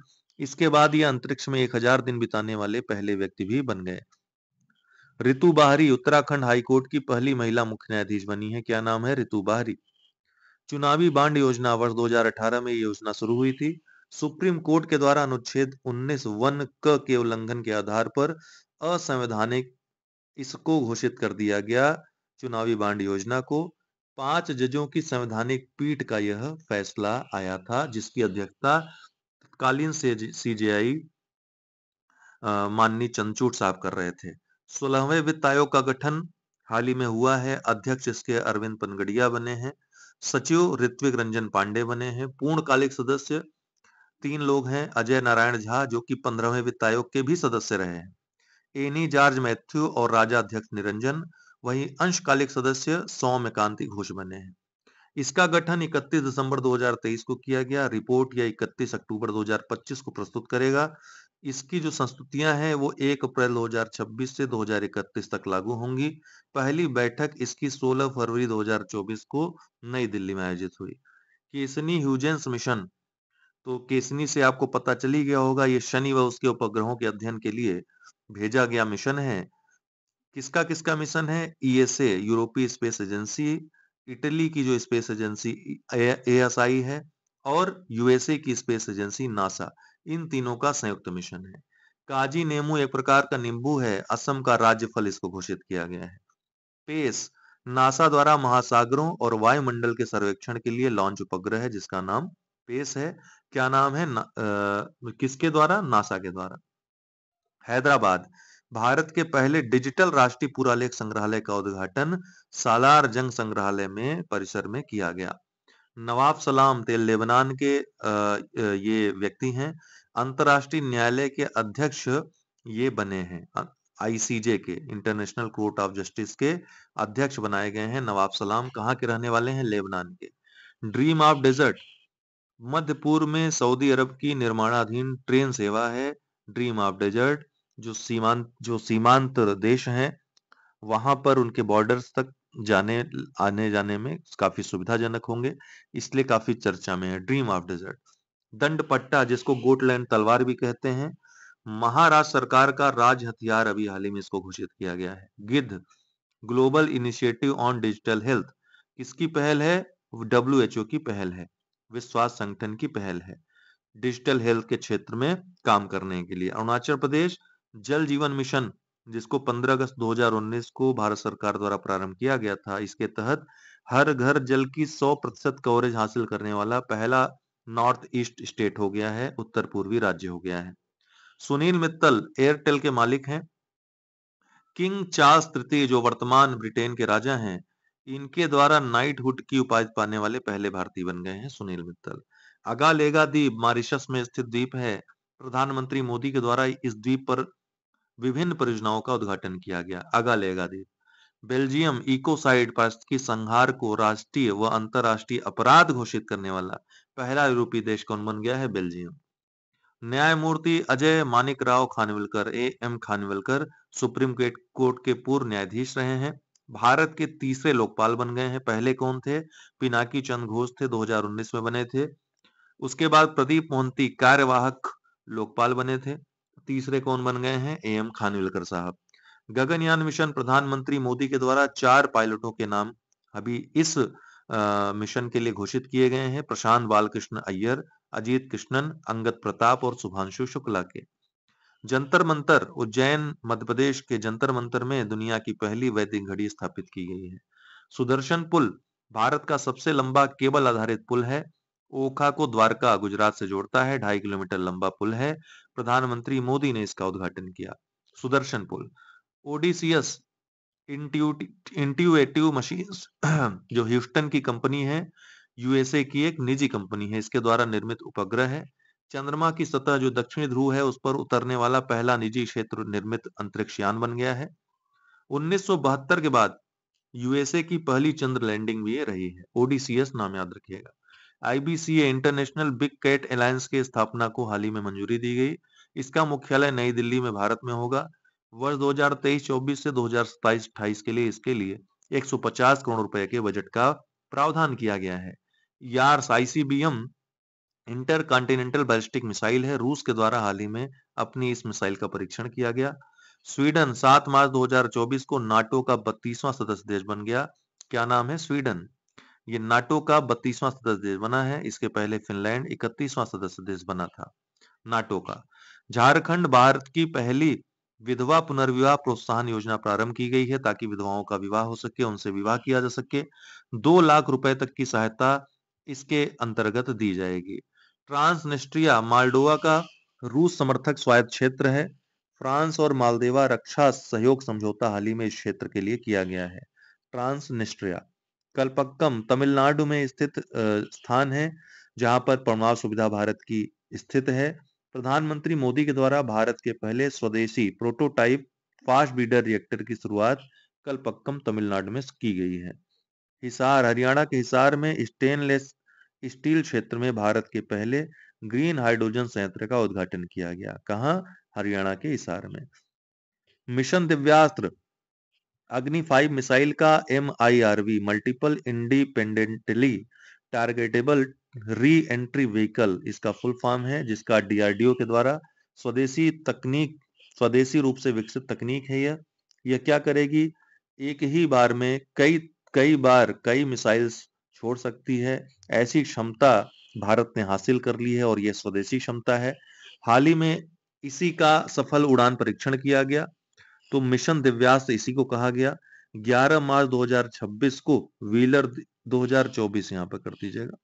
इसके बाद ये अंतरिक्ष में हजार दिन बिताने वाले पहले व्यक्ति भी बन गए रितु बाहरी उत्तराखंड हाईकोर्ट की पहली महिला मुख्य न्यायाधीश बनी है क्या नाम है रितु बाहरी चुनावी बांड योजना वर्ष 2018 में ये योजना शुरू हुई थी सुप्रीम कोर्ट के द्वारा अनुच्छेद 19 वन क के उल्लंघन के आधार पर असंवैधानिक इसको घोषित कर दिया गया चुनावी बांड योजना को पांच जजों की संवैधानिक पीठ का यह फैसला आया था जिसकी अध्यक्षता तत्कालीन सीजेआई माननीय चंदचूट साहब कर रहे थे सोलहवें वित्त आयोग का गठन हाल ही में हुआ है अध्यक्ष इसके अरविंद पनगड़िया बने हैं सचिव ऋत्विक रंजन पांडे बने हैं पूर्णकालिक सदस्य तीन लोग हैं अजय नारायण झा जो कि पंद्रहवें वित्त आयोग के भी सदस्य रहे हैं एनी जॉर्ज मैथ्यू और राजा अध्यक्ष निरंजन वही अंशकालिक सदस्य सौम्य कांति घोष बने हैं इसका गठन 31 दिसंबर 2023 को किया गया रिपोर्ट या 31 अक्टूबर 2025 को प्रस्तुत करेगा इसकी जो संस्तुतियां हैं वो 1 अप्रैल 2026 से 2031 तक लागू होंगी पहली बैठक इसकी 16 फरवरी 2024 को नई दिल्ली में आयोजित हुई केसनी ह्यूजेंस मिशन तो केसनी से आपको पता चली गया होगा ये शनि व उसके उपग्रहों के अध्ययन के लिए भेजा गया मिशन है किसका किसका मिशन है ईएसए यूरोपीय स्पेस एजेंसी इटली की जो स्पेस एजेंसी एएसआई है और यूएसए की स्पेस एजेंसी नासा इन तीनों का संयुक्त मिशन है काजी नेमू एक प्रकार का नींबू है असम का राज्य फल इसको घोषित किया गया है पेस नासा द्वारा महासागरों और वायुमंडल के सर्वेक्षण के लिए लॉन्च उपग्रह है जिसका नाम पेस है क्या नाम है ना, आ, किसके द्वारा नासा के द्वारा हैदराबाद भारत के पहले डिजिटल राष्ट्रीय पुरालेख संग्रहालय का उद्घाटन सालार जंग संग्रहालय में परिसर में किया गया नवाब सलाम थे लेबनान के ये व्यक्ति हैं अंतरराष्ट्रीय न्यायालय के अध्यक्ष ये बने हैं आईसीजे के इंटरनेशनल कोर्ट ऑफ जस्टिस के अध्यक्ष बनाए गए हैं नवाब सलाम कहाँ के रहने वाले हैं लेबनान के ड्रीम ऑफ डेजर्ट मध्य पूर्व में सऊदी अरब की निर्माणाधीन ट्रेन सेवा है ड्रीम ऑफ डेजर्ट जो सीमांत जो सीमांत देश हैं वहां पर उनके बॉर्डर्स तक जाने आने जाने में काफी सुविधाजनक होंगे इसलिए काफी चर्चा में है ड्रीम ऑफ डेजर्ट दंड पट्टा जिसको गोटलैंड तलवार भी कहते हैं महाराष्ट्र सरकार का राज हथियार अभी हाल ही में इसको घोषित किया गया है गिद्ध global initiative on digital health किसकी पहल है डब्ल्यू की पहल है विश्व स्वास्थ्य संगठन की पहल है डिजिटल हेल्थ के क्षेत्र में काम करने के लिए अरुणाचल प्रदेश जल जीवन मिशन जिसको 15 अगस्त 2019 को भारत सरकार द्वारा प्रारंभ किया गया था इसके तहत हर घर जल की 100 प्रतिशत कवरेज हासिल करने वाला पहला नॉर्थ ईस्ट स्टेट हो गया है उत्तर पूर्वी राज्य हो गया है सुनील मित्तल एयरटेल के मालिक हैं किंग चार्ल्स तृतीय जो वर्तमान ब्रिटेन के राजा हैं इनके द्वारा नाइट हुड की उपाधि पाने वाले पहले भारतीय बन गए हैं सुनील मित्तल अगालेगा द्वीप मॉरिशस में स्थित द्वीप है प्रधानमंत्री मोदी के द्वारा इस द्वीप पर विभिन्न परियोजनाओं का उद्घाटन किया गया लेगा द्वीप बेल्जियम इकोसाइड की संहार को राष्ट्रीय व अंतरराष्ट्रीय अपराध घोषित करने वाला पहला यूरोपीय देश कौन बन गया है बेल्जियम न्यायमूर्ति Ajay Manik Rao Khanwilkar A M Khanwilkar supreme court के पूर्व न्यायाधीश रहे हैं भारत के तीसरे लोकपाल बन गए हैं पहले कौन थे पिनाकी चंद घोष थे 2019 में बने थे उसके बाद प्रदीप मोहंती कार्यवाहक लोकपाल बने थे तीसरे कौन बन गए हैं ए एम खानविलकर साहब गगनयान मिशन प्रधानमंत्री मोदी के द्वारा चार पायलटों के नाम अभी इस आ, मिशन के लिए घोषित किए गए हैं प्रशांत बालकृष्ण अय्यर अजीत कृष्णन अंगद प्रताप और सुभांशु शुक्ला के जंतर मंतर उज्जैन मध्य प्रदेश के जंतर मंतर में दुनिया की पहली वैदिक घड़ी स्थापित की गई है सुदर्शन पुल भारत का सबसे लंबा केबल आधारित पुल है ओखा को द्वारका गुजरात से जोड़ता है ढाई किलोमीटर लंबा पुल है प्रधानमंत्री मोदी ने इसका उद्घाटन किया सुदर्शन पुल ओडीसीएस इंट्यूएटिव मशीन [CLEARS THROAT] जो ह्यूस्टन की कंपनी है यूएसए की एक निजी कंपनी है इसके द्वारा निर्मित उपग्रह है चंद्रमा की सतह जो दक्षिणी ध्रुव है उस पर उतरने वाला पहला निजी क्षेत्र निर्मित अंतरिक्ष यान बन गया है उन्नीस के बाद यूएसए की पहली चंद्र लैंडिंग भी रही है ओडीसीएस नाम याद रखिएगा IBCA international big cat alliance की स्थापना को हाल ही में मंजूरी दी गई इसका मुख्यालय नई दिल्ली में भारत में होगा वर्ष 2023-24 से 2027-28 के लिए इसके लिए 150 करोड़ रुपए के बजट का प्रावधान किया गया है Yars ICBM intercontinental ballistic missile है रूस के द्वारा हाल ही में अपनी इस मिसाइल का परीक्षण किया गया स्वीडन 7 मार्च 2024 को नाटो का बत्तीसवां सदस्य देश बन गया क्या नाम है स्वीडन ये नाटो का बत्तीसवां सदस्य देश बना है इसके पहले फिनलैंड इकतीसवां सदस्य देश बना था नाटो का झारखंड भारत की पहली विधवा पुनर्विवाह प्रोत्साहन योजना प्रारंभ की गई है ताकि विधवाओं का विवाह हो सके उनसे विवाह किया जा सके दो लाख रुपए तक की सहायता इसके अंतर्गत दी जाएगी ट्रांसनिस्ट्रिया मालडोवा का रूस समर्थक स्वायत्त क्षेत्र है फ्रांस और मालदेवा रक्षा सहयोग समझौता हाल ही में इस क्षेत्र के लिए किया गया है निस्ट्रिया कल्पक्कम तमिलनाडु में स्थित स्थान है जहां पर परमाणु सुविधा भारत की स्थित है प्रधानमंत्री मोदी के द्वारा भारत के पहले स्वदेशी प्रोटोटाइप फास्ट बीडर रिएक्टर की शुरुआत कलपक्कम तमिलनाडु में की गई है हिसार हरियाणा के हिसार में स्टेनलेस स्टील क्षेत्र में भारत के पहले ग्रीन हाइड्रोजन संयंत्र का उद्घाटन किया गया कहा हरियाणा के हिसार में mission Divyastra Agni five missile का M multiple independently targetable reentry vehicle इसका फुल फॉर्म है जिसका डीआरडीओ के द्वारा स्वदेशी तकनीक स्वदेशी रूप से विकसित तकनीक है यह यह क्या करेगी एक ही बार में कई कई बार कई मिसाइल्स छोड़ सकती है ऐसी क्षमता भारत ने हासिल कर ली है और यह स्वदेशी क्षमता है हाल ही में इसी का सफल उड़ान परीक्षण किया गया तो मिशन दिव्यास इसी को कहा गया 11 मार्च 2026 को व्हीलर 2024 यहां पर कर दीजिएगा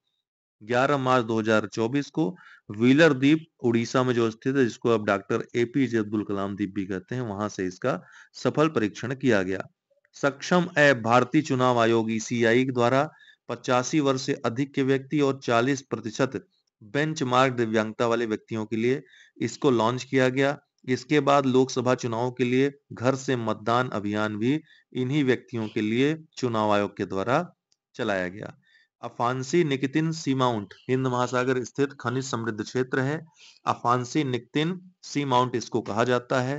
11 मार्च 2024 को व्हीलर द्वीप उड़ीसा में जो स्थित है जिसको अब डॉक्टर एपीजे अब्दुल कलाम द्वीप भी कहते हैं वहां से इसका सफल परीक्षण किया गया सक्षम ऐप भारतीय चुनाव आयोग ई e द्वारा पचासी वर्ष से अधिक के व्यक्ति और 40 प्रतिशत बेंच दिव्यांगता वाले व्यक्तियों के लिए इसको लॉन्च किया गया इसके बाद लोकसभा चुनाव के लिए घर से मतदान अभियान भी इन्हीं व्यक्तियों के लिए चुनाव आयोग के द्वारा चलाया गया अफानसी निकतिन सीमाउंट हिंद महासागर स्थित खनिज समृद्ध क्षेत्र है अफानसी निकतिन सीमाउंट इसको कहा जाता है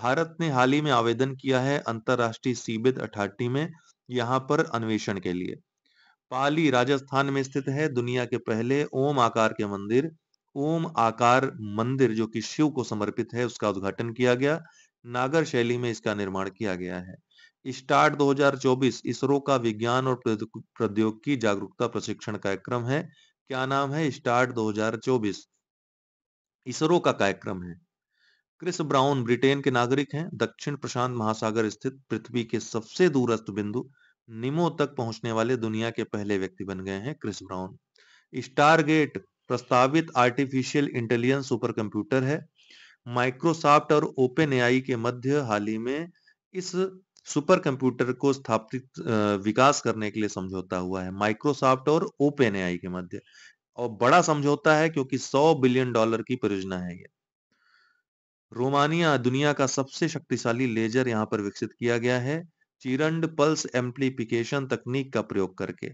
भारत ने हाल ही में आवेदन किया है अंतरराष्ट्रीय सीबित अठाटी में यहाँ पर अन्वेषण के लिए पाली राजस्थान में स्थित है दुनिया के पहले ओम आकार के मंदिर ओम आकार मंदिर जो कि शिव को समर्पित है उसका उद्घाटन किया गया नागर शैली में इसका निर्माण किया गया है स्टार्ट 2024 इसरो का विज्ञान और प्रौद्योगिकी जागरूकता प्रशिक्षण कार्यक्रम है क्या नाम है स्टार्ट 2024 इसरो का कार्यक्रम है क्रिस ब्राउन ब्रिटेन के नागरिक हैं दक्षिण प्रशांत महासागर स्थित पृथ्वी के सबसे दूरस्थ बिंदु निमो तक पहुंचने वाले दुनिया के पहले व्यक्ति बन गए हैं क्रिस ब्राउन स्टारगेट प्रस्तावित आर्टिफिशियल इंटेलिजेंस सुपर कंप्यूटर है माइक्रोसॉफ्ट और ओपन एआई के मध्य हाल ही में इस सुपर कंप्यूटर को स्थापित विकास करने के लिए समझौता हुआ है माइक्रोसॉफ्ट और ओपन एआई के मध्य और बड़ा समझौता है क्योंकि 100 बिलियन डॉलर की परियोजना है ये रोमानिया दुनिया का सबसे शक्तिशाली लेजर यहां पर विकसित किया गया है चिरंड पल्स एम्प्लीफिकेशन तकनीक का प्रयोग करके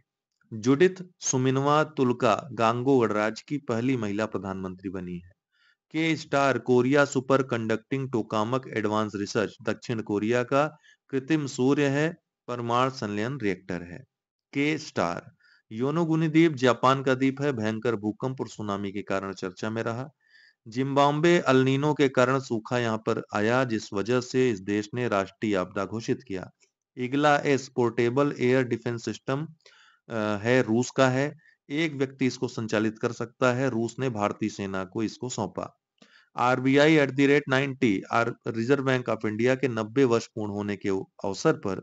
जुडित सुमिनवा तुलका गांगो गणराज की पहली महिला प्रधानमंत्री बनी है K star Korea superconducting tokamak advanced research दक्षिण कोरिया का कृत्रिम सूर्य है परमाणु संलयन रिएक्टर है के स्टार योनोगुनी द्वीप जापान का द्वीप है भयंकर भूकंप और सुनामी के कारण चर्चा में रहा जिम्बाब्वे अलनीनो के कारण सूखा यहाँ पर आया जिस वजह से इस देश ने राष्ट्रीय आपदा घोषित किया Igla S portable air defence system है रूस का है एक व्यक्ति इसको संचालित कर सकता है रूस ने भारतीय सेना को इसको सौंपा RBI at the rate ninety R reserve bank of India के नब्बे वर्ष पूर्ण होने के अवसर पर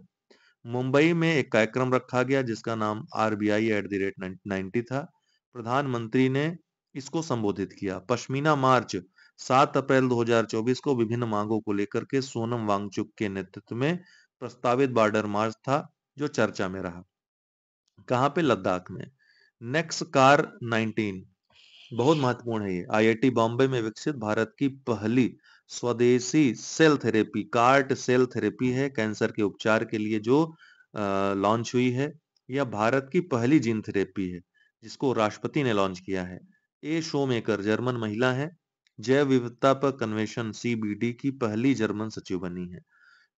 मुंबई में एक कार्यक्रम रखा गया जिसका नाम RBI at the rate ninety था प्रधानमंत्री ने इसको संबोधित किया पश्मीना मार्च 7 अप्रैल 2024 को विभिन्न मांगों को लेकर के सोनम वांगचुक के नेतृत्व में प्रस्तावित बॉर्डर मार्च था जो चर्चा में रहा कहां पे लद्दाख में नेक्स कार बहुत महत्वपूर्ण है ये आईआईटी बॉम्बे में विकसित भारत की पहली स्वदेशी cell therapy CAR T cell therapy है कैंसर के उपचार के लिए जो लॉन्च हुई है यह भारत की पहली जीन थेरेपी है जिसको राष्ट्रपति ने लॉन्च किया है ए मेकर जर्मन महिला है जैव विविधता पर कन्वेंशन सीबीडी की पहली जर्मन सचिव बनी है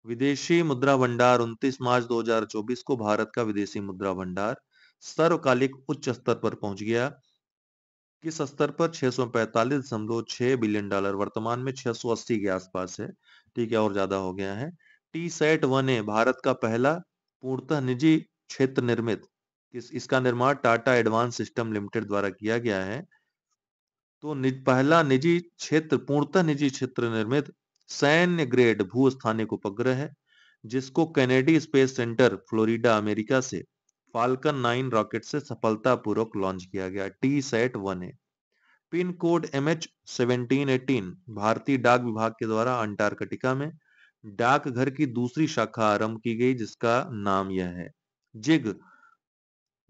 विदेशी मुद्रा भंडार 29 मार्च 2024 को भारत का विदेशी मुद्रा भंडार सर्वकालिक उच्च स्तर पर पहुंच गया किस स्तर पर छह बिलियन डॉलर वर्तमान में 680 के आसपास है ठीक है और ज्यादा हो गया है T sat one A Bharat का पहला पूर्णतः निजी क्षेत्र निर्मित किस इसका निर्माण टाटा एडवांस सिस्टम लिमिटेड द्वारा किया गया है तो नि, पहला निजी क्षेत्र पूर्णतः निजी क्षेत्र निर्मित सैन्य ग्रेड भू स्थानिक उपग्रह है जिसको Kennedy space centre Florida America से फाल्कन नाइन रॉकेट से सफलतापूर्वक लॉन्च किया गया T sat one A pin code M H seventeen eighteen भारतीय डाक विभाग के द्वारा अंटार्कटिका में डाक घर की दूसरी शाखा आरंभ की गई जिसका नाम यह है जिग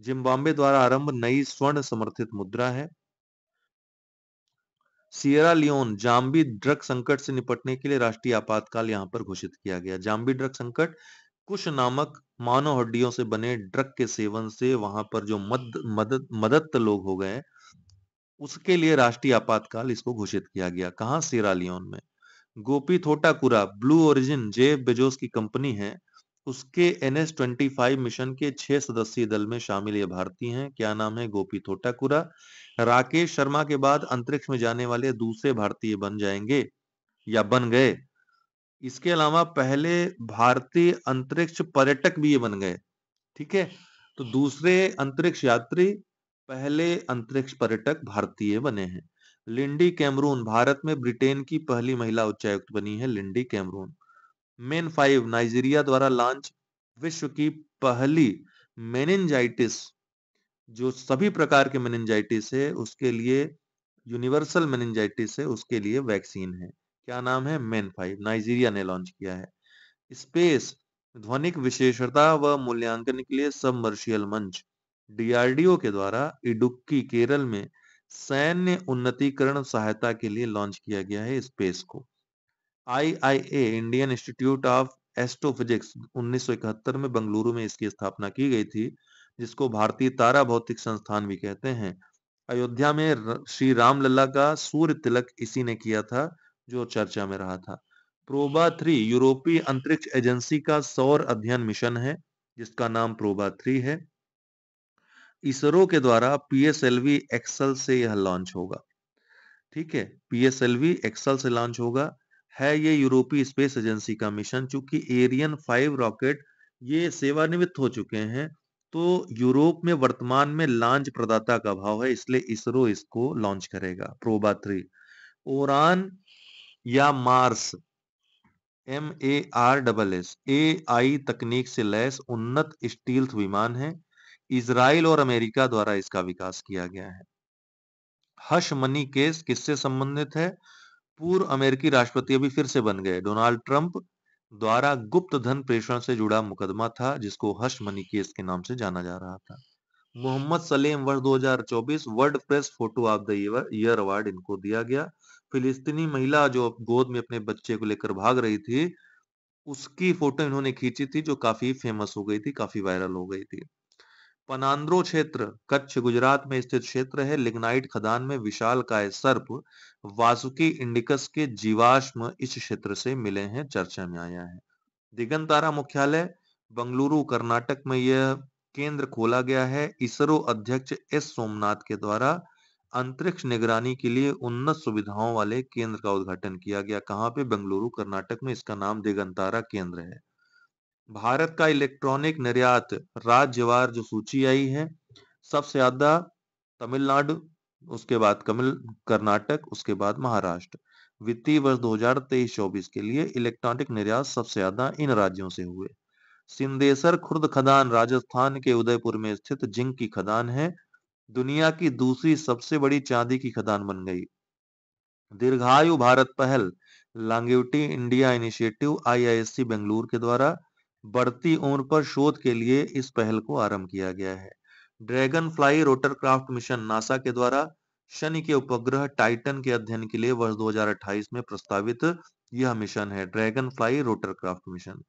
जिम्बाब्वे द्वारा आरंभ नई स्वर्ण समर्थित मुद्रा है सियरा लियोन जाम्बी ड्रग संकट से निपटने के लिए राष्ट्रीय आपातकाल यहां पर घोषित किया गया जाम्बी ड्रग संकट कुश नामक मानव हड्डियों से बने ड्रग के सेवन से वहां पर जो मद, मदद मदद लोग हो गए उसके लिए राष्ट्रीय आपातकाल इसको घोषित किया गया कहा Sierra Leone Gopi Thotakura blue origin J Bezos की कंपनी है उसके N S twenty five mission के छह सदस्यीय दल में शामिल ये भारतीय हैं क्या नाम है गोपी थोटाकुरा राकेश शर्मा के बाद अंतरिक्ष में जाने वाले दूसरे भारतीय बन जाएंगे या बन गए इसके अलावा पहले भारतीय अंतरिक्ष पर्यटक भी ये बन गए ठीक है तो दूसरे अंतरिक्ष यात्री पहले अंतरिक्ष पर्यटक भारतीय बने हैं लिंडी कैमरून भारत में ब्रिटेन की पहली महिला उच्चायुक्त बनी है Lindy Cameron men five Nigeria द्वारा लॉन्च विश्व की पहली मेनिनजाइटिस जो सभी प्रकार के मेनिनजाइटिस है उसके लिए यूनिवर्सल मेनिनजाइटिस है उसके लिए वैक्सीन है क्या नाम है मेन फाइव नाइजीरिया ने लॉन्च किया है स्पेस ध्वनिक विशेषता व मूल्यांकन के लिए सबमर्शियल मंच डीआरडीओ के द्वारा इडुक्की केरल में सैन्य उन्नतीकरण सहायता के लिए लॉन्च किया गया है स्पेस को IIA Indian institute of astrophysics 1971 में बंगलुरु में इसकी स्थापना की गई थी जिसको भारतीय तारा भौतिक संस्थान भी कहते हैं अयोध्या में श्री रामलला का सूर्य तिलक इसी ने किया था जो चर्चा में रहा था प्रोबा थ्री यूरोपीय अंतरिक्ष एजेंसी का सौर अध्ययन मिशन है जिसका नाम प्रोबा थ्री है इसरो के द्वारा पीएसएलवी एक्सल से यह लॉन्च होगा ठीक है पीएसएलवी एक्सल से लॉन्च होगा है ये यूरोपीय स्पेस एजेंसी का मिशन चूंकि एरियन फाइव रॉकेट ये सेवानिवृत्त हो चुके हैं तो यूरोप में वर्तमान में लॉन्च प्रदाता का भाव है इसलिए इसरो इसको लॉन्च करेगा प्रोबा थ्री ओरान या Mars M A R double S A I तकनीक से लैस उन्नत स्टील्थ विमान है इसराइल और अमेरिका द्वारा इसका विकास किया गया है हश मनी केस किससे संबंधित है पूर्व अमेरिकी राष्ट्रपति अभी फिर से बन गए डोनाल्ड ट्रंप द्वारा गुप्त धन प्रेषण से जुड़ा मुकदमा था जिसको हश मनी केस के नाम से जाना जा रहा था मोहम्मद सलीम वर्ष 2024 world press photo of the year award इनको दिया गया फिलिस्तीनी महिला जो गोद में अपने बच्चे को लेकर भाग रही थी उसकी फोटो इन्होंने खींची थी जो काफी फेमस हो गई थी काफी वायरल हो गई थी पनांद्रो क्षेत्र कच्छ गुजरात में स्थित क्षेत्र है लिग्नाइट खदान में विशाल काय सर्प वासुकी इंडिकस के जीवाश्म इस क्षेत्र से मिले हैं चर्चा में आया है दिगंतारा मुख्यालय बंगलुरु कर्नाटक में यह केंद्र खोला गया है इसरो अध्यक्ष एस सोमनाथ के द्वारा अंतरिक्ष निगरानी के लिए उन्नत सुविधाओं वाले केंद्र का उद्घाटन किया गया कहां पे बेंगलुरु कर्नाटक में इसका नाम दिगंतारा केंद्र है भारत का इलेक्ट्रॉनिक निर्यात राज्यवार जो सूची आई है सबसे ज्यादा तमिलनाडु उसके बाद कमिल कर्नाटक उसके बाद महाराष्ट्र वित्तीय वर्ष 2023-24 के लिए इलेक्ट्रॉनिक निर्यात सबसे ज्यादा इन राज्यों से हुए सिंदेसर खुर्द खदान राजस्थान के उदयपुर में स्थित जिंक की खदान है दुनिया की दूसरी सबसे बड़ी चांदी की खदान बन गई दीर्घायु भारत पहल longevity India initiative IISc Bengaluru के द्वारा बढ़ती उम्र पर शोध के लिए इस पहल को आरंभ किया गया है dragonfly rotorcraft mission NASA के द्वारा शनि के उपग्रह टाइटन के अध्ययन के लिए वर्ष 2028 में प्रस्तावित यह मिशन है dragonfly rotorcraft mission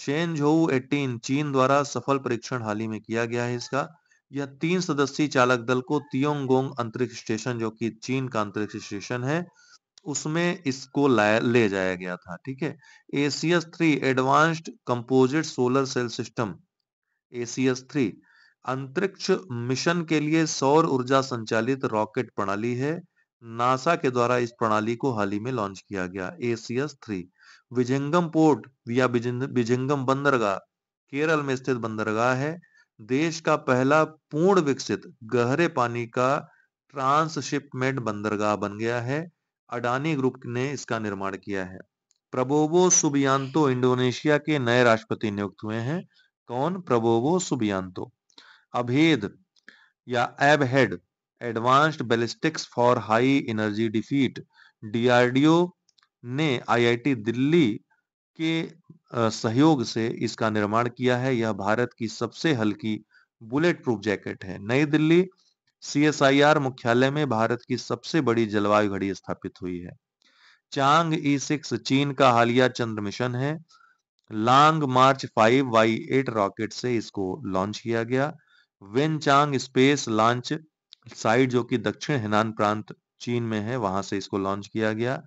Shenzhou 18 चीन द्वारा सफल परीक्षण हाल ही में किया गया है इसका यह तीन सदस्यीय चालक दल को तियोंगोंग अंतरिक्ष स्टेशन जो कि चीन का अंतरिक्ष स्टेशन है उसमें इसको ले जाया गया था ठीक है ACS three advanced composite solar sail system ACS three अंतरिक्ष मिशन के लिए सौर ऊर्जा संचालित रॉकेट प्रणाली है नासा के द्वारा इस प्रणाली को हाल ही में लॉन्च किया गया एसीएस थ्री विजंगम पोर्ट या विजंगम बंदरगाह केरल में स्थित बंदरगाह है देश का पहला पूर्ण विकसित गहरे पानी का ट्रांसशिपमेंट बंदरगाह बन गया है अडानी ग्रुप ने इसका निर्माण किया है प्रबोवो सुबियांतो इंडोनेशिया के नए राष्ट्रपति नियुक्त हुए हैं कौन प्रबोवो सुबियांतो अभेद या Abhed advanced ballistics for high energy defeat DRDO ने आईआईटी दिल्ली के सहयोग से इसका निर्माण किया है यह भारत की सबसे हल्की बुलेट प्रूफ जैकेट है नई दिल्ली सीएसआईआर मुख्यालय में भारत की सबसे बड़ी जलवायु घड़ी स्थापित हुई है चांग ई सिक्स चीन का हालिया चंद्र मिशन है long march five Y eight rocket से इसको लॉन्च किया गया Wenchang space launch site जो कि दक्षिण हिनान प्रांत चीन में है वहां से इसको लॉन्च किया गया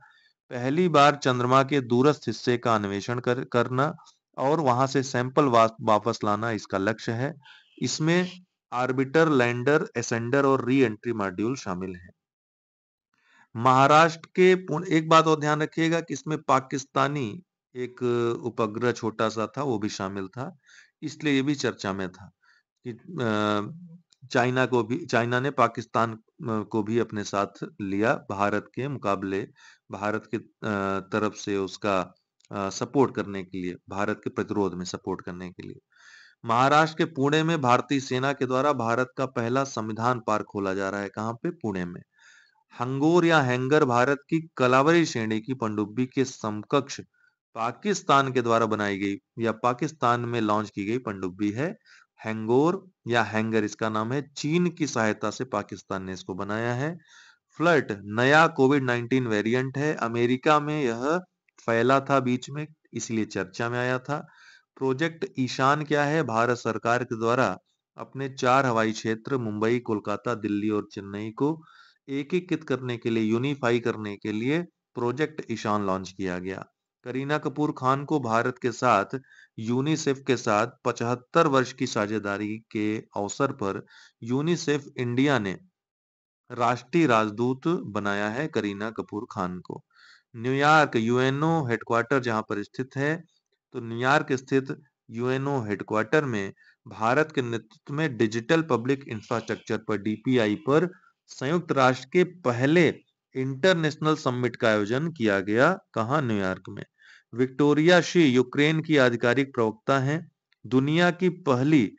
पहली बार चंद्रमा के दूरस्थ हिस्से का अन्वेषण कर, करना और वहां से सैंपल वापस लाना इसका लक्ष्य है इसमें आर्बिटर लैंडर एसेंडर और री एंट्री मॉड्यूल शामिल है महाराष्ट्र के एक बात और ध्यान रखिएगा कि इसमें पाकिस्तानी एक उपग्रह छोटा सा था वो भी शामिल था इसलिए ये भी चर्चा में था कि चाइना को भी चाइना ने पाकिस्तान को भी अपने साथ लिया भारत के मुकाबले भारत के तरफ से उसका सपोर्ट करने के लिए भारत के प्रतिरोध में सपोर्ट करने के लिए महाराष्ट्र के पुणे में भारतीय सेना के द्वारा भारत का पहला संविधान पार्क खोला जा रहा है कहाँ पे पुणे में हंगोर या हैंगर भारत की कलावरी श्रेणी की पंडुब्बी के समकक्ष पाकिस्तान के द्वारा बनाई गई या पाकिस्तान में लॉन्च की गई पंडुब्बी है हैंगोर या हैंगर इसका नाम है चीन की सहायता से पाकिस्तान ने इसको बनाया है फ्लट नया कोविड 19 वेरिएंट है अमेरिका में यह फैला था बीच में इसलिए चर्चा में आया था प्रोजेक्ट ईशान क्या है भारत सरकार के द्वारा अपने चार हवाई क्षेत्र मुंबई कोलकाता दिल्ली और चेन्नई को एकीकृत करने के लिए यूनिफाई करने के लिए प्रोजेक्ट ईशान लॉन्च किया गया करीना कपूर खान को भारत के साथ यूनिसेफ के साथ 75 वर्ष की साझेदारी के अवसर पर यूनिसेफ इंडिया ने राष्ट्रीय राजदूत बनाया है करीना कपूर खान को न्यूयॉर्क यूएनओ हेडक्वार्टर जहां पर स्थित है तो न्यूयॉर्क स्थित यूएनओ हेडक्वार्टर में भारत के नेतृत्व में डिजिटल पब्लिक इंफ्रास्ट्रक्चर पर डीपीआई पर संयुक्त राष्ट्र के पहले इंटरनेशनल समिट का आयोजन किया गया कहा न्यूयॉर्क में विक्टोरिया शी यूक्रेन की आधिकारिक प्रवक्ता हैं दुनिया की पहली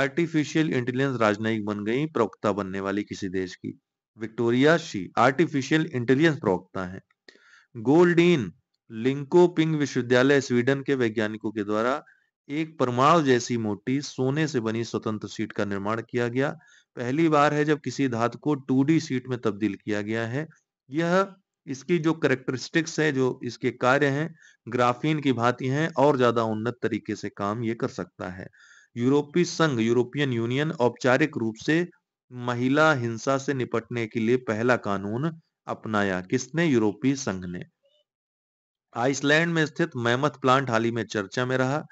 आर्टिफिशियल इंटेलिजेंस राजनयिक बन गई प्रवक्ता बनने वाली किसी देश की विक्टोरिया शी आर्टिफिशियल इंटेलिजेंस प्रवक्ता है गोल्डीन लिंकोपिंग विश्वविद्यालय स्वीडन के वैज्ञानिकों के द्वारा एक परमाणु जैसी मोटी सोने से बनी स्वतंत्र सीट का निर्माण किया गया पहली बार है जब किसी धातु को टू सीट में तब्दील किया गया है यह इसकी जो करेक्टरिस्टिक्स है जो इसके कार्य हैं ग्राफीन की भांति हैं और ज्यादा उन्नत तरीके से काम ये कर सकता है यूरोपीय संघ यूरोपियन यूनियन औपचारिक रूप से महिला हिंसा से निपटने के लिए पहला कानून अपनाया किसने यूरोपीय संघ ने आइसलैंड में स्थित मैमथ प्लांट हाल ही में चर्चा में रहा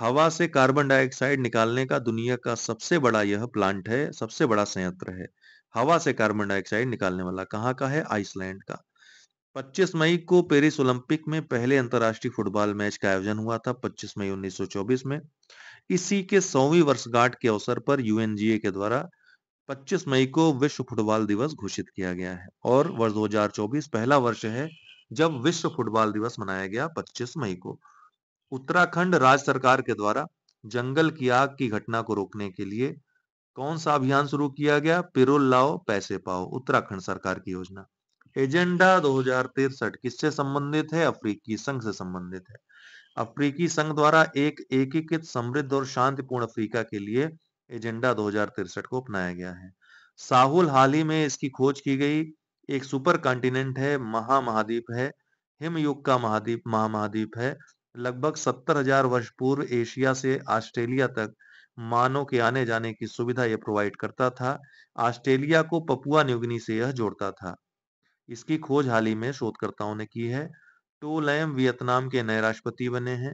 हवा से कार्बन डाइऑक्साइड निकालने का दुनिया का सबसे बड़ा यह प्लांट है सबसे बड़ा संयंत्र है हवा से कार्बन डाइऑक्साइड निकालने वाला कहाँ का है आइसलैंड का 25 मई को पेरिस ओलंपिक में पहले अंतर्राष्ट्रीय फुटबॉल मैच का आयोजन हुआ था 25 मई 1924 में इसी के सौवीं वर्षगांठ के अवसर पर यूएनजीए के द्वारा 25 मई को विश्व फुटबॉल दिवस घोषित किया गया है और वर्ष 2024 पहला वर्ष है जब विश्व फुटबॉल दिवस मनाया गया 25 मई को उत्तराखंड राज्य सरकार के द्वारा जंगल की आग की घटना को रोकने के लिए कौन सा अभियान शुरू किया गया पिरोल लाओ पैसे पाओ उत्तराखंड सरकार की योजना एजेंडा दो किससे संबंधित है अफ्रीकी संघ से संबंधित है अफ्रीकी संघ द्वारा एक एकीकृत समृद्ध और शांतिपूर्ण अफ्रीका के लिए एजेंडा दो को अपनाया गया है साहुल हाल ही में इसकी खोज की गई एक सुपर कॉन्टिनेंट है महा महाद्वीप है हिमयुग का महाद्वीप महा महाद्वीप है लगभग सत्तर हजार वर्ष पूर्व एशिया से ऑस्ट्रेलिया तक मानव के आने जाने की सुविधा यह प्रोवाइड करता था ऑस्ट्रेलिया को पपुआ न्यूगनी से यह जोड़ता था इसकी खोज हाल ही में शोधकर्ताओं ने की है टो लैम वियतनाम के नए राष्ट्रपति बने हैं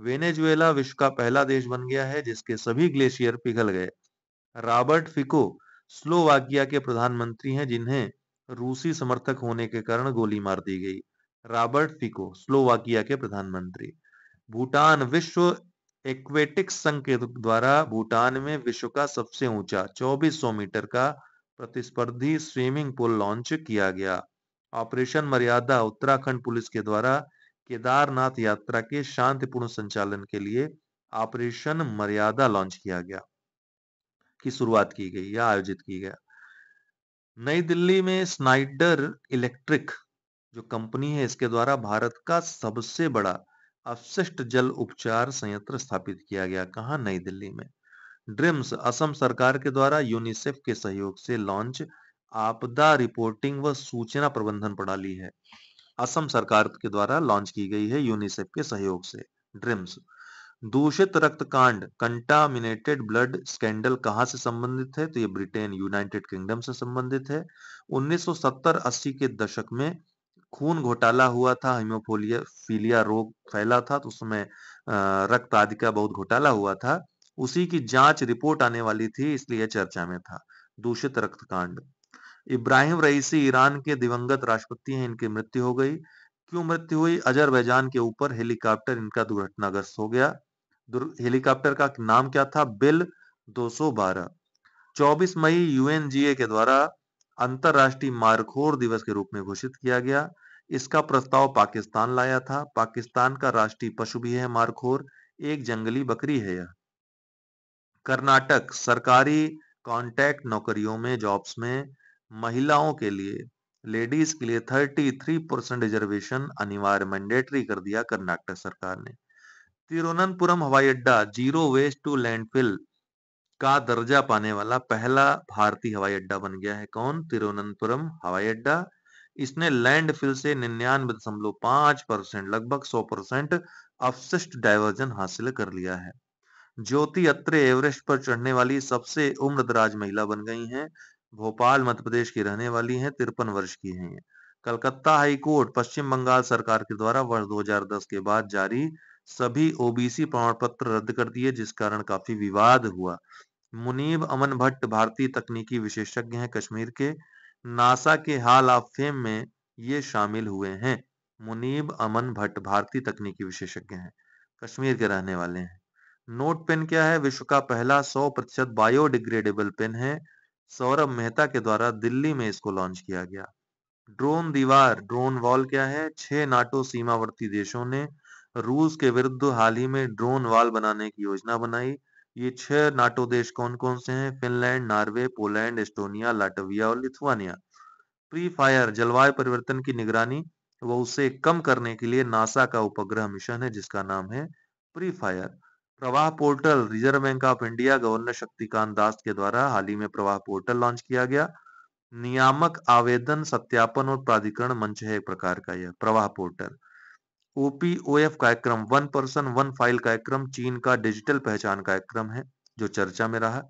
वेनेजुएला विश्व का पहला देश बन गया है जिसके सभी ग्लेशियर पिघल गए रॉबर्ट फिको स्लोवाकिया के प्रधानमंत्री हैं जिन्हें रूसी समर्थक होने के कारण गोली मार दी गई रॉबर्ट फिको स्लोवाकिया के प्रधानमंत्री भूटान विश्व एक्वेटिक संघ के द्वारा भूटान में विश्व का सबसे ऊंचा 2400 मीटर का प्रतिस्पर्धी स्विमिंग पूल लॉन्च किया गया ऑपरेशन मर्यादा उत्तराखंड पुलिस के द्वारा केदारनाथ यात्रा के शांतिपूर्ण संचालन के लिए ऑपरेशन मर्यादा लॉन्च किया गया की शुरुआत की गई या आयोजित की गया नई दिल्ली में स्नाइडर इलेक्ट्रिक जो कंपनी है इसके द्वारा भारत का सबसे बड़ा अवशिष्ट जल उपचार संयंत्र स्थापित किया गया कहा नई दिल्ली में ड्रिम्स असम सरकार के द्वारा यूनिसेफ के सहयोग से लॉन्च आपदा रिपोर्टिंग व सूचना प्रबंधन प्रणाली है असम सरकार के द्वारा लॉन्च की गई है यूनिसेफ के सहयोग से ड्रिम्स दूषित रक्त कांड कंटामिनेटेड ब्लड स्कैंडल कहां से संबंधित है तो ये ब्रिटेन यूनाइटेड किंगडम से संबंधित है 1970-80 के दशक में खून घोटाला हुआ था हीमोफोलिया रोग फैला था तो उसमें रक्त आदि का बहुत घोटाला हुआ था उसी की जांच रिपोर्ट आने वाली थी इसलिए चर्चा में था दूषित रक्त कांड इब्राहिम रईसी ईरान के दिवंगत राष्ट्रपति हैं इनकी मृत्यु हो गई क्यों मृत्यु हुई अजरबैजान के ऊपर हेलीकॉप्टर इनका दुर्घटनाग्रस्त हो गया हेलीकॉप्टर का नाम क्या था बिल 212 24 मई यूएनजीए के द्वारा अंतरराष्ट्रीय मारखोर दिवस के रूप में घोषित किया गया इसका प्रस्ताव पाकिस्तान लाया था पाकिस्तान का राष्ट्रीय पशु भी है मारखोर एक जंगली बकरी है यह कर्नाटक सरकारी कॉन्टैक्ट नौकरियों में जॉब्स में महिलाओं के लिए लेडीज के लिए 33 परसेंट रिजर्वेशन अनिवार्य मैंडेटरी कर दिया कर्नाटक सरकार ने तिरुवनंतपुरम हवाई अड्डा जीरो वेस्ट टू लैंडफिल का दर्जा पाने वाला पहला भारतीय हवाई अड्डा बन गया है कौन तिरुवनंतपुरम हवाई अड्डा इसने लैंडफिल से निन्यानवे दशमलव पांच परसेंट लगभग सौ परसेंट अवशिष्ट डाइवर्जन हासिल कर लिया है ज्योति अत्रे एवरेस्ट पर चढ़ने वाली सबसे उम्रदराज महिला बन गई हैं भोपाल मध्य प्रदेश की रहने वाली हैं तिरपन वर्ष की हैं कलकत्ता हाई कोर्ट पश्चिम बंगाल सरकार के द्वारा वर्ष 2010 के बाद जारी सभी ओबीसी प्रमाण पत्र रद्द कर दिए जिस कारण काफी विवाद हुआ मुनीब अमन भट्ट भारतीय तकनीकी विशेषज्ञ हैं कश्मीर के नासा के हाल ऑफ फेम में ये शामिल हुए हैं मुनीब अमन भट्ट भारतीय तकनीकी विशेषज्ञ हैं कश्मीर के रहने वाले हैं नोट पेन क्या है विश्व का पहला 100 प्रतिशत बायोडिग्रेडेबल पेन है सौरभ मेहता के द्वारा दिल्ली में इसको लॉन्च किया गया ड्रोन दीवार ड्रोन वॉल क्या है छह नाटो सीमावर्ती देशों ने रूस के विरुद्ध हाल ही में ड्रोन वॉल बनाने की योजना बनाई ये छह नाटो देश कौन कौन से हैं Finland Norway Poland Estonia Latvia और लिथुआनिया प्री फायर जलवायु परिवर्तन की निगरानी व उसे कम करने के लिए नासा का उपग्रह मिशन है जिसका नाम है PREFIRE Pravaah portal reserve bank of India governor Shaktikanta Das के द्वारा हाल ही में प्रवाह पोर्टल लॉन्च किया गया नियामक आवेदन सत्यापन और प्राधिकरण मंच है एक प्रकार का यह प्रवाह पोर्टल ओपीओएफ कार्यक्रम वन पर्सन वन फाइल कार्यक्रम चीन का डिजिटल पहचान कार्यक्रम है जो चर्चा में रहा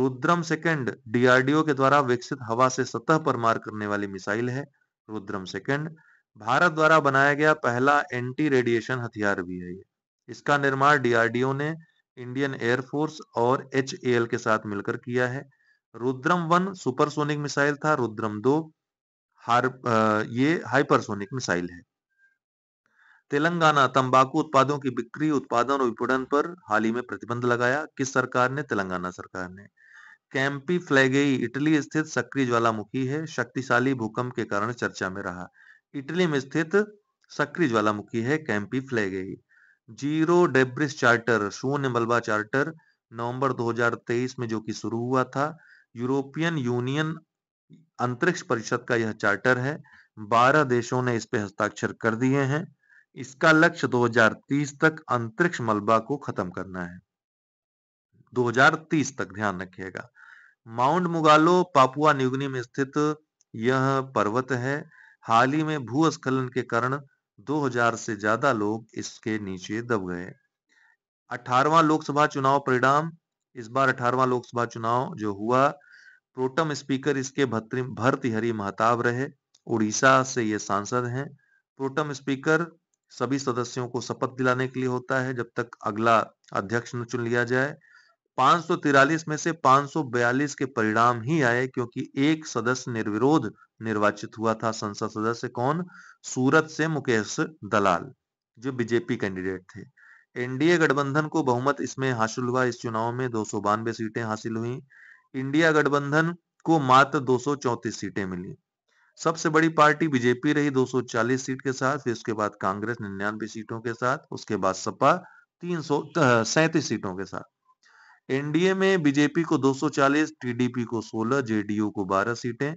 रुद्रम सेकंड डीआरडीओ के द्वारा विकसित हवा से सतह पर मार करने वाली मिसाइल है रुद्रम सेकंड भारत द्वारा बनाया गया पहला एंटी रेडिएशन हथियार भी है ये इसका निर्माण डीआरडीओ ने इंडियन एयरफोर्स और एच के साथ मिलकर किया है रुद्रम वन सुपरसोनिक मिसाइल था रुद्रम दो हार ये हाइपरसोनिक मिसाइल है तेलंगाना तंबाकू उत्पादों की बिक्री उत्पादन और विपणन पर हाल ही में प्रतिबंध लगाया किस सरकार ने तेलंगाना सरकार ने कैंपी फ्लैगेई इटली स्थित सक्रिय ज्वालामुखी है शक्तिशाली भूकंप के कारण चर्चा में रहा इटली में स्थित सक्रिय ज्वालामुखी है Campi Flegrei zero debris charter शून्य मलबा चार्टर नवंबर 2023 में जो कि शुरू हुआ था यूरोपियन यूनियन अंतरिक्ष परिषद का यह चार्टर है 12 देशों ने इस पर हस्ताक्षर कर दिए हैं इसका लक्ष्य 2030 तक अंतरिक्ष मलबा को खत्म करना है 2030 तक ध्यान रखिएगा माउंट मुगालो पापुआ न्यूगनी में स्थित यह पर्वत है हाल ही में भूस्खलन के कारण 2000 से ज्यादा लोग इसके नीचे दब गए 18वां लोकसभा चुनाव परिणाम इस बार अठारवा लोकसभा चुनाव जो हुआ प्रोटम स्पीकर इसके हरी महताब रहे उड़ीसा से ये सांसद हैं प्रोटम स्पीकर सभी सदस्यों को शपथ दिलाने के लिए होता है जब तक अगला अध्यक्ष न चुन लिया जाए 543 में से 542 के परिणाम ही आए क्योंकि एक सदस्य निर्विरोध निर्वाचित हुआ था संसद सदस्य कौन सूरत से मुकेश दलाल जो बीजेपी कैंडिडेट थे एनडीए गठबंधन को बहुमत इसमें हासिल हुआ इस चुनाव में दो सीटें हासिल हुई इंडिया गठबंधन को मात्र दो सीटें मिली सबसे बड़ी पार्टी बीजेपी रही 240 सीट के साथ फिर उसके बाद कांग्रेस निन्यानवे सीटों के साथ उसके बाद सपा तीन सौ सीटों के साथ एनडीए में बीजेपी को 240, टीडीपी को 16, जेडीयू को 12 सीटें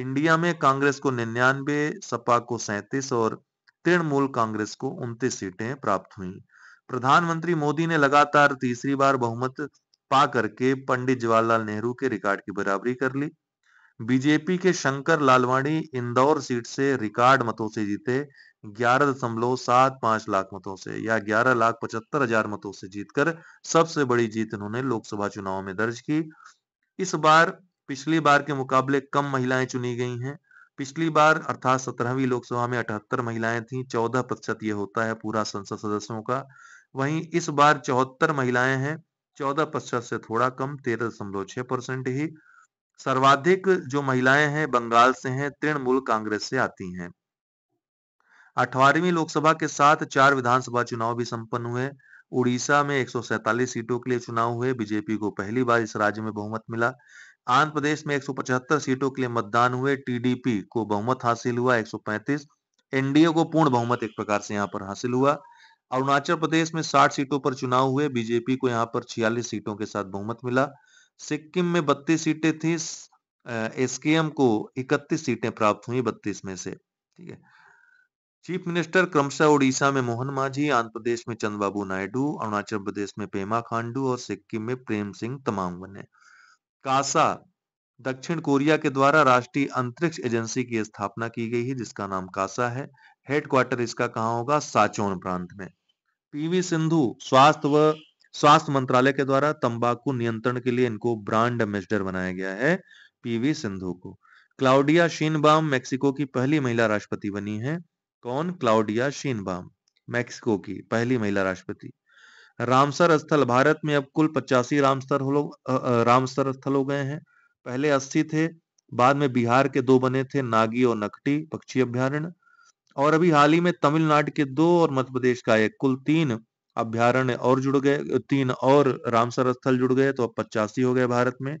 इंडिया में कांग्रेस को निन्यानवे सपा को सैंतीस और तृणमूल कांग्रेस को उनतीस सीटें प्राप्त हुई प्रधानमंत्री मोदी ने लगातार तीसरी बार बहुमत पा करके पंडित जवाहरलाल नेहरू के रिकॉर्ड की बराबरी कर ली बीजेपी के शंकर लालवाणी इंदौर सीट से रिकॉर्ड मतों से जीते ग्यारह दशमलव सात पांच लाख मतों से या ग्यारह लाख पचहत्तर हजार मतों से जीतकर सबसे बड़ी जीत इन्होंने लोकसभा चुनाव में दर्ज की इस बार पिछली बार के मुकाबले कम महिलाएं चुनी गई हैं पिछली बार अर्थात सत्रहवीं लोकसभा में अठहत्तर महिलाएं थी चौदह प्रतिशत ये होता है पूरा संसद सदस्यों का वहीं इस बार चौहत्तर महिलाएं हैं चौदह प्रतिशत से थोड़ा कम तेरह दशमलव छह परसेंट ही सर्वाधिक जो महिलाएं हैं बंगाल से हैं तृणमूल कांग्रेस से आती हैं अठारहवीं लोकसभा के साथ चार विधानसभा चुनाव भी संपन्न हुए उड़ीसा में 147 सीटों के लिए चुनाव हुए बीजेपी को पहली बार इस राज्य में बहुमत मिला आंध्र प्रदेश में 175 सीटों के लिए मतदान हुए टीडीपी को बहुमत हासिल हुआ 135 एनडीए को पूर्ण बहुमत एक प्रकार से यहाँ पर हासिल हुआ अरुणाचल प्रदेश में 60 सीटों पर चुनाव हुए बीजेपी को यहाँ पर 46 सीटों के साथ बहुमत मिला सिक्किम में 32 सीटें थी एसकेएम को 31 सीटें प्राप्त हुई 32 में से ठीक है चीफ मिनिस्टर क्रमशः उड़ीसा में मोहन माझी आंध्र प्रदेश में चंद्रबाबू नायडू अरुणाचल प्रदेश में पेमा खांडू और सिक्किम में प्रेम सिंह तमांग बने कासा दक्षिण कोरिया के द्वारा राष्ट्रीय अंतरिक्ष एजेंसी की स्थापना की गई है जिसका नाम कासा है हेडक्वार्टर इसका कहा होगा साचोन प्रांत में पीवी सिंधु स्वास्थ्य व स्वास्थ्य मंत्रालय के द्वारा तंबाकू नियंत्रण के लिए इनको ब्रांड एम्बेसडर बनाया गया है पीवी सिंधु को क्लाउडिया शीनबाम मेक्सिको की पहली महिला राष्ट्रपति बनी है कौन क्लाउडिया शीनबाम मैक्सिको की पहली महिला राष्ट्रपति रामसर स्थल भारत में अब कुल पचासी रामसर रामसर स्थल हो गए हैं पहले अस्सी थे बाद में बिहार के दो बने थे नागी और नकटी पक्षी अभ्यारण्य और अभी हाल ही में तमिलनाडु के दो और मध्य प्रदेश का एक कुल तीन अभ्यारण्य और जुड़ गए तीन और रामसर स्थल जुड़ गए तो अब पचासी हो गए भारत में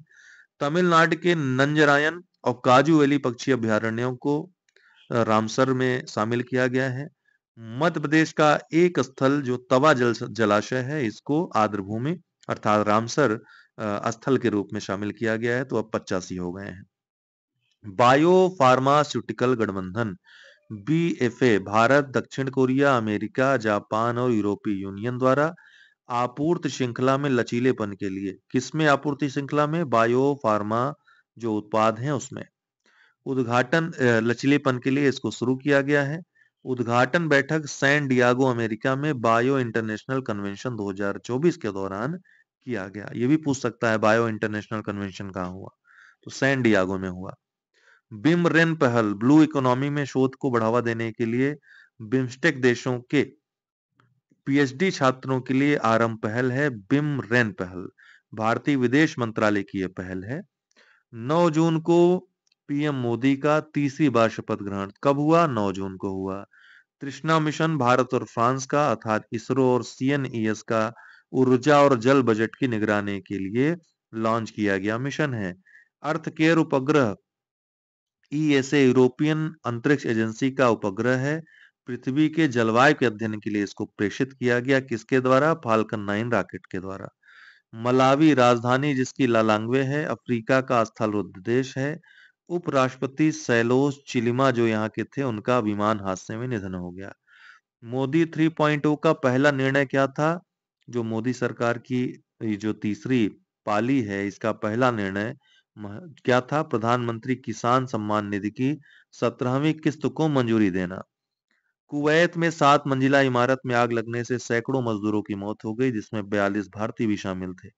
तमिलनाडु के नंजरायन और काजू वैली पक्षी अभ्यारण्यों को रामसर में शामिल किया गया है मध्य प्रदेश का एक स्थल जो तवा जल जलाशय है इसको आर्द्रभूमि अर्थात रामसर स्थल के रूप में शामिल किया गया है तो अब पचासी हो गए हैं बायो फार्मास्यूटिकल गठबंधन बी भारत दक्षिण कोरिया अमेरिका जापान और यूरोपीय यूनियन द्वारा आपूर्ति श्रृंखला में लचीलेपन के लिए किसमें आपूर्ति श्रृंखला में बायो फार्मा जो उत्पाद है उसमें उद्घाटन लचीलेपन के लिए इसको शुरू किया गया है उद्घाटन बैठक सैन डियागो अमेरिका में बायो इंटरनेशनल कन्वेंशन 2024 के दौरान किया गया ये भी पूछ सकता है बायो इंटरनेशनल कन्वेंशन कहा हुआ तो सैन डियागो में हुआ बिम रेन पहल ब्लू इकोनॉमी में शोध को बढ़ावा देने के लिए बिम्स्टेक देशों के पीएचडी छात्रों के लिए आरंभ पहल है बिम रेन पहल भारतीय विदेश मंत्रालय की यह पहल है 9 जून को पीएम मोदी का तीसरी बार शपथ ग्रहण कब हुआ नौ जून को हुआ कृष्णा मिशन भारत और फ्रांस का अर्थात इसरो और सीएनईएस e का ऊर्जा और जल बजट की निगरानी के लिए लॉन्च किया गया मिशन है अर्थ केयर उपग्रह ईएसए e यूरोपियन अंतरिक्ष एजेंसी का उपग्रह है पृथ्वी के जलवायु के अध्ययन के लिए इसको प्रेषित किया गया किसके द्वारा फाल्कन नाइन रॉकेट के द्वारा मलावी राजधानी जिसकी लालांगवे है अफ्रीका का स्थल देश है उपराष्ट्रपति सैलोस चिलिमा जो यहाँ के थे उनका विमान हादसे में निधन हो गया मोदी 3.0 का पहला निर्णय क्या था जो मोदी सरकार की जो तीसरी पाली है इसका पहला निर्णय क्या था प्रधानमंत्री किसान सम्मान निधि की सत्रहवीं किस्त को मंजूरी देना कुवैत में सात मंजिला इमारत में आग लगने से सैकड़ों मजदूरों की मौत हो गई जिसमें बयालीस भारतीय भी शामिल थे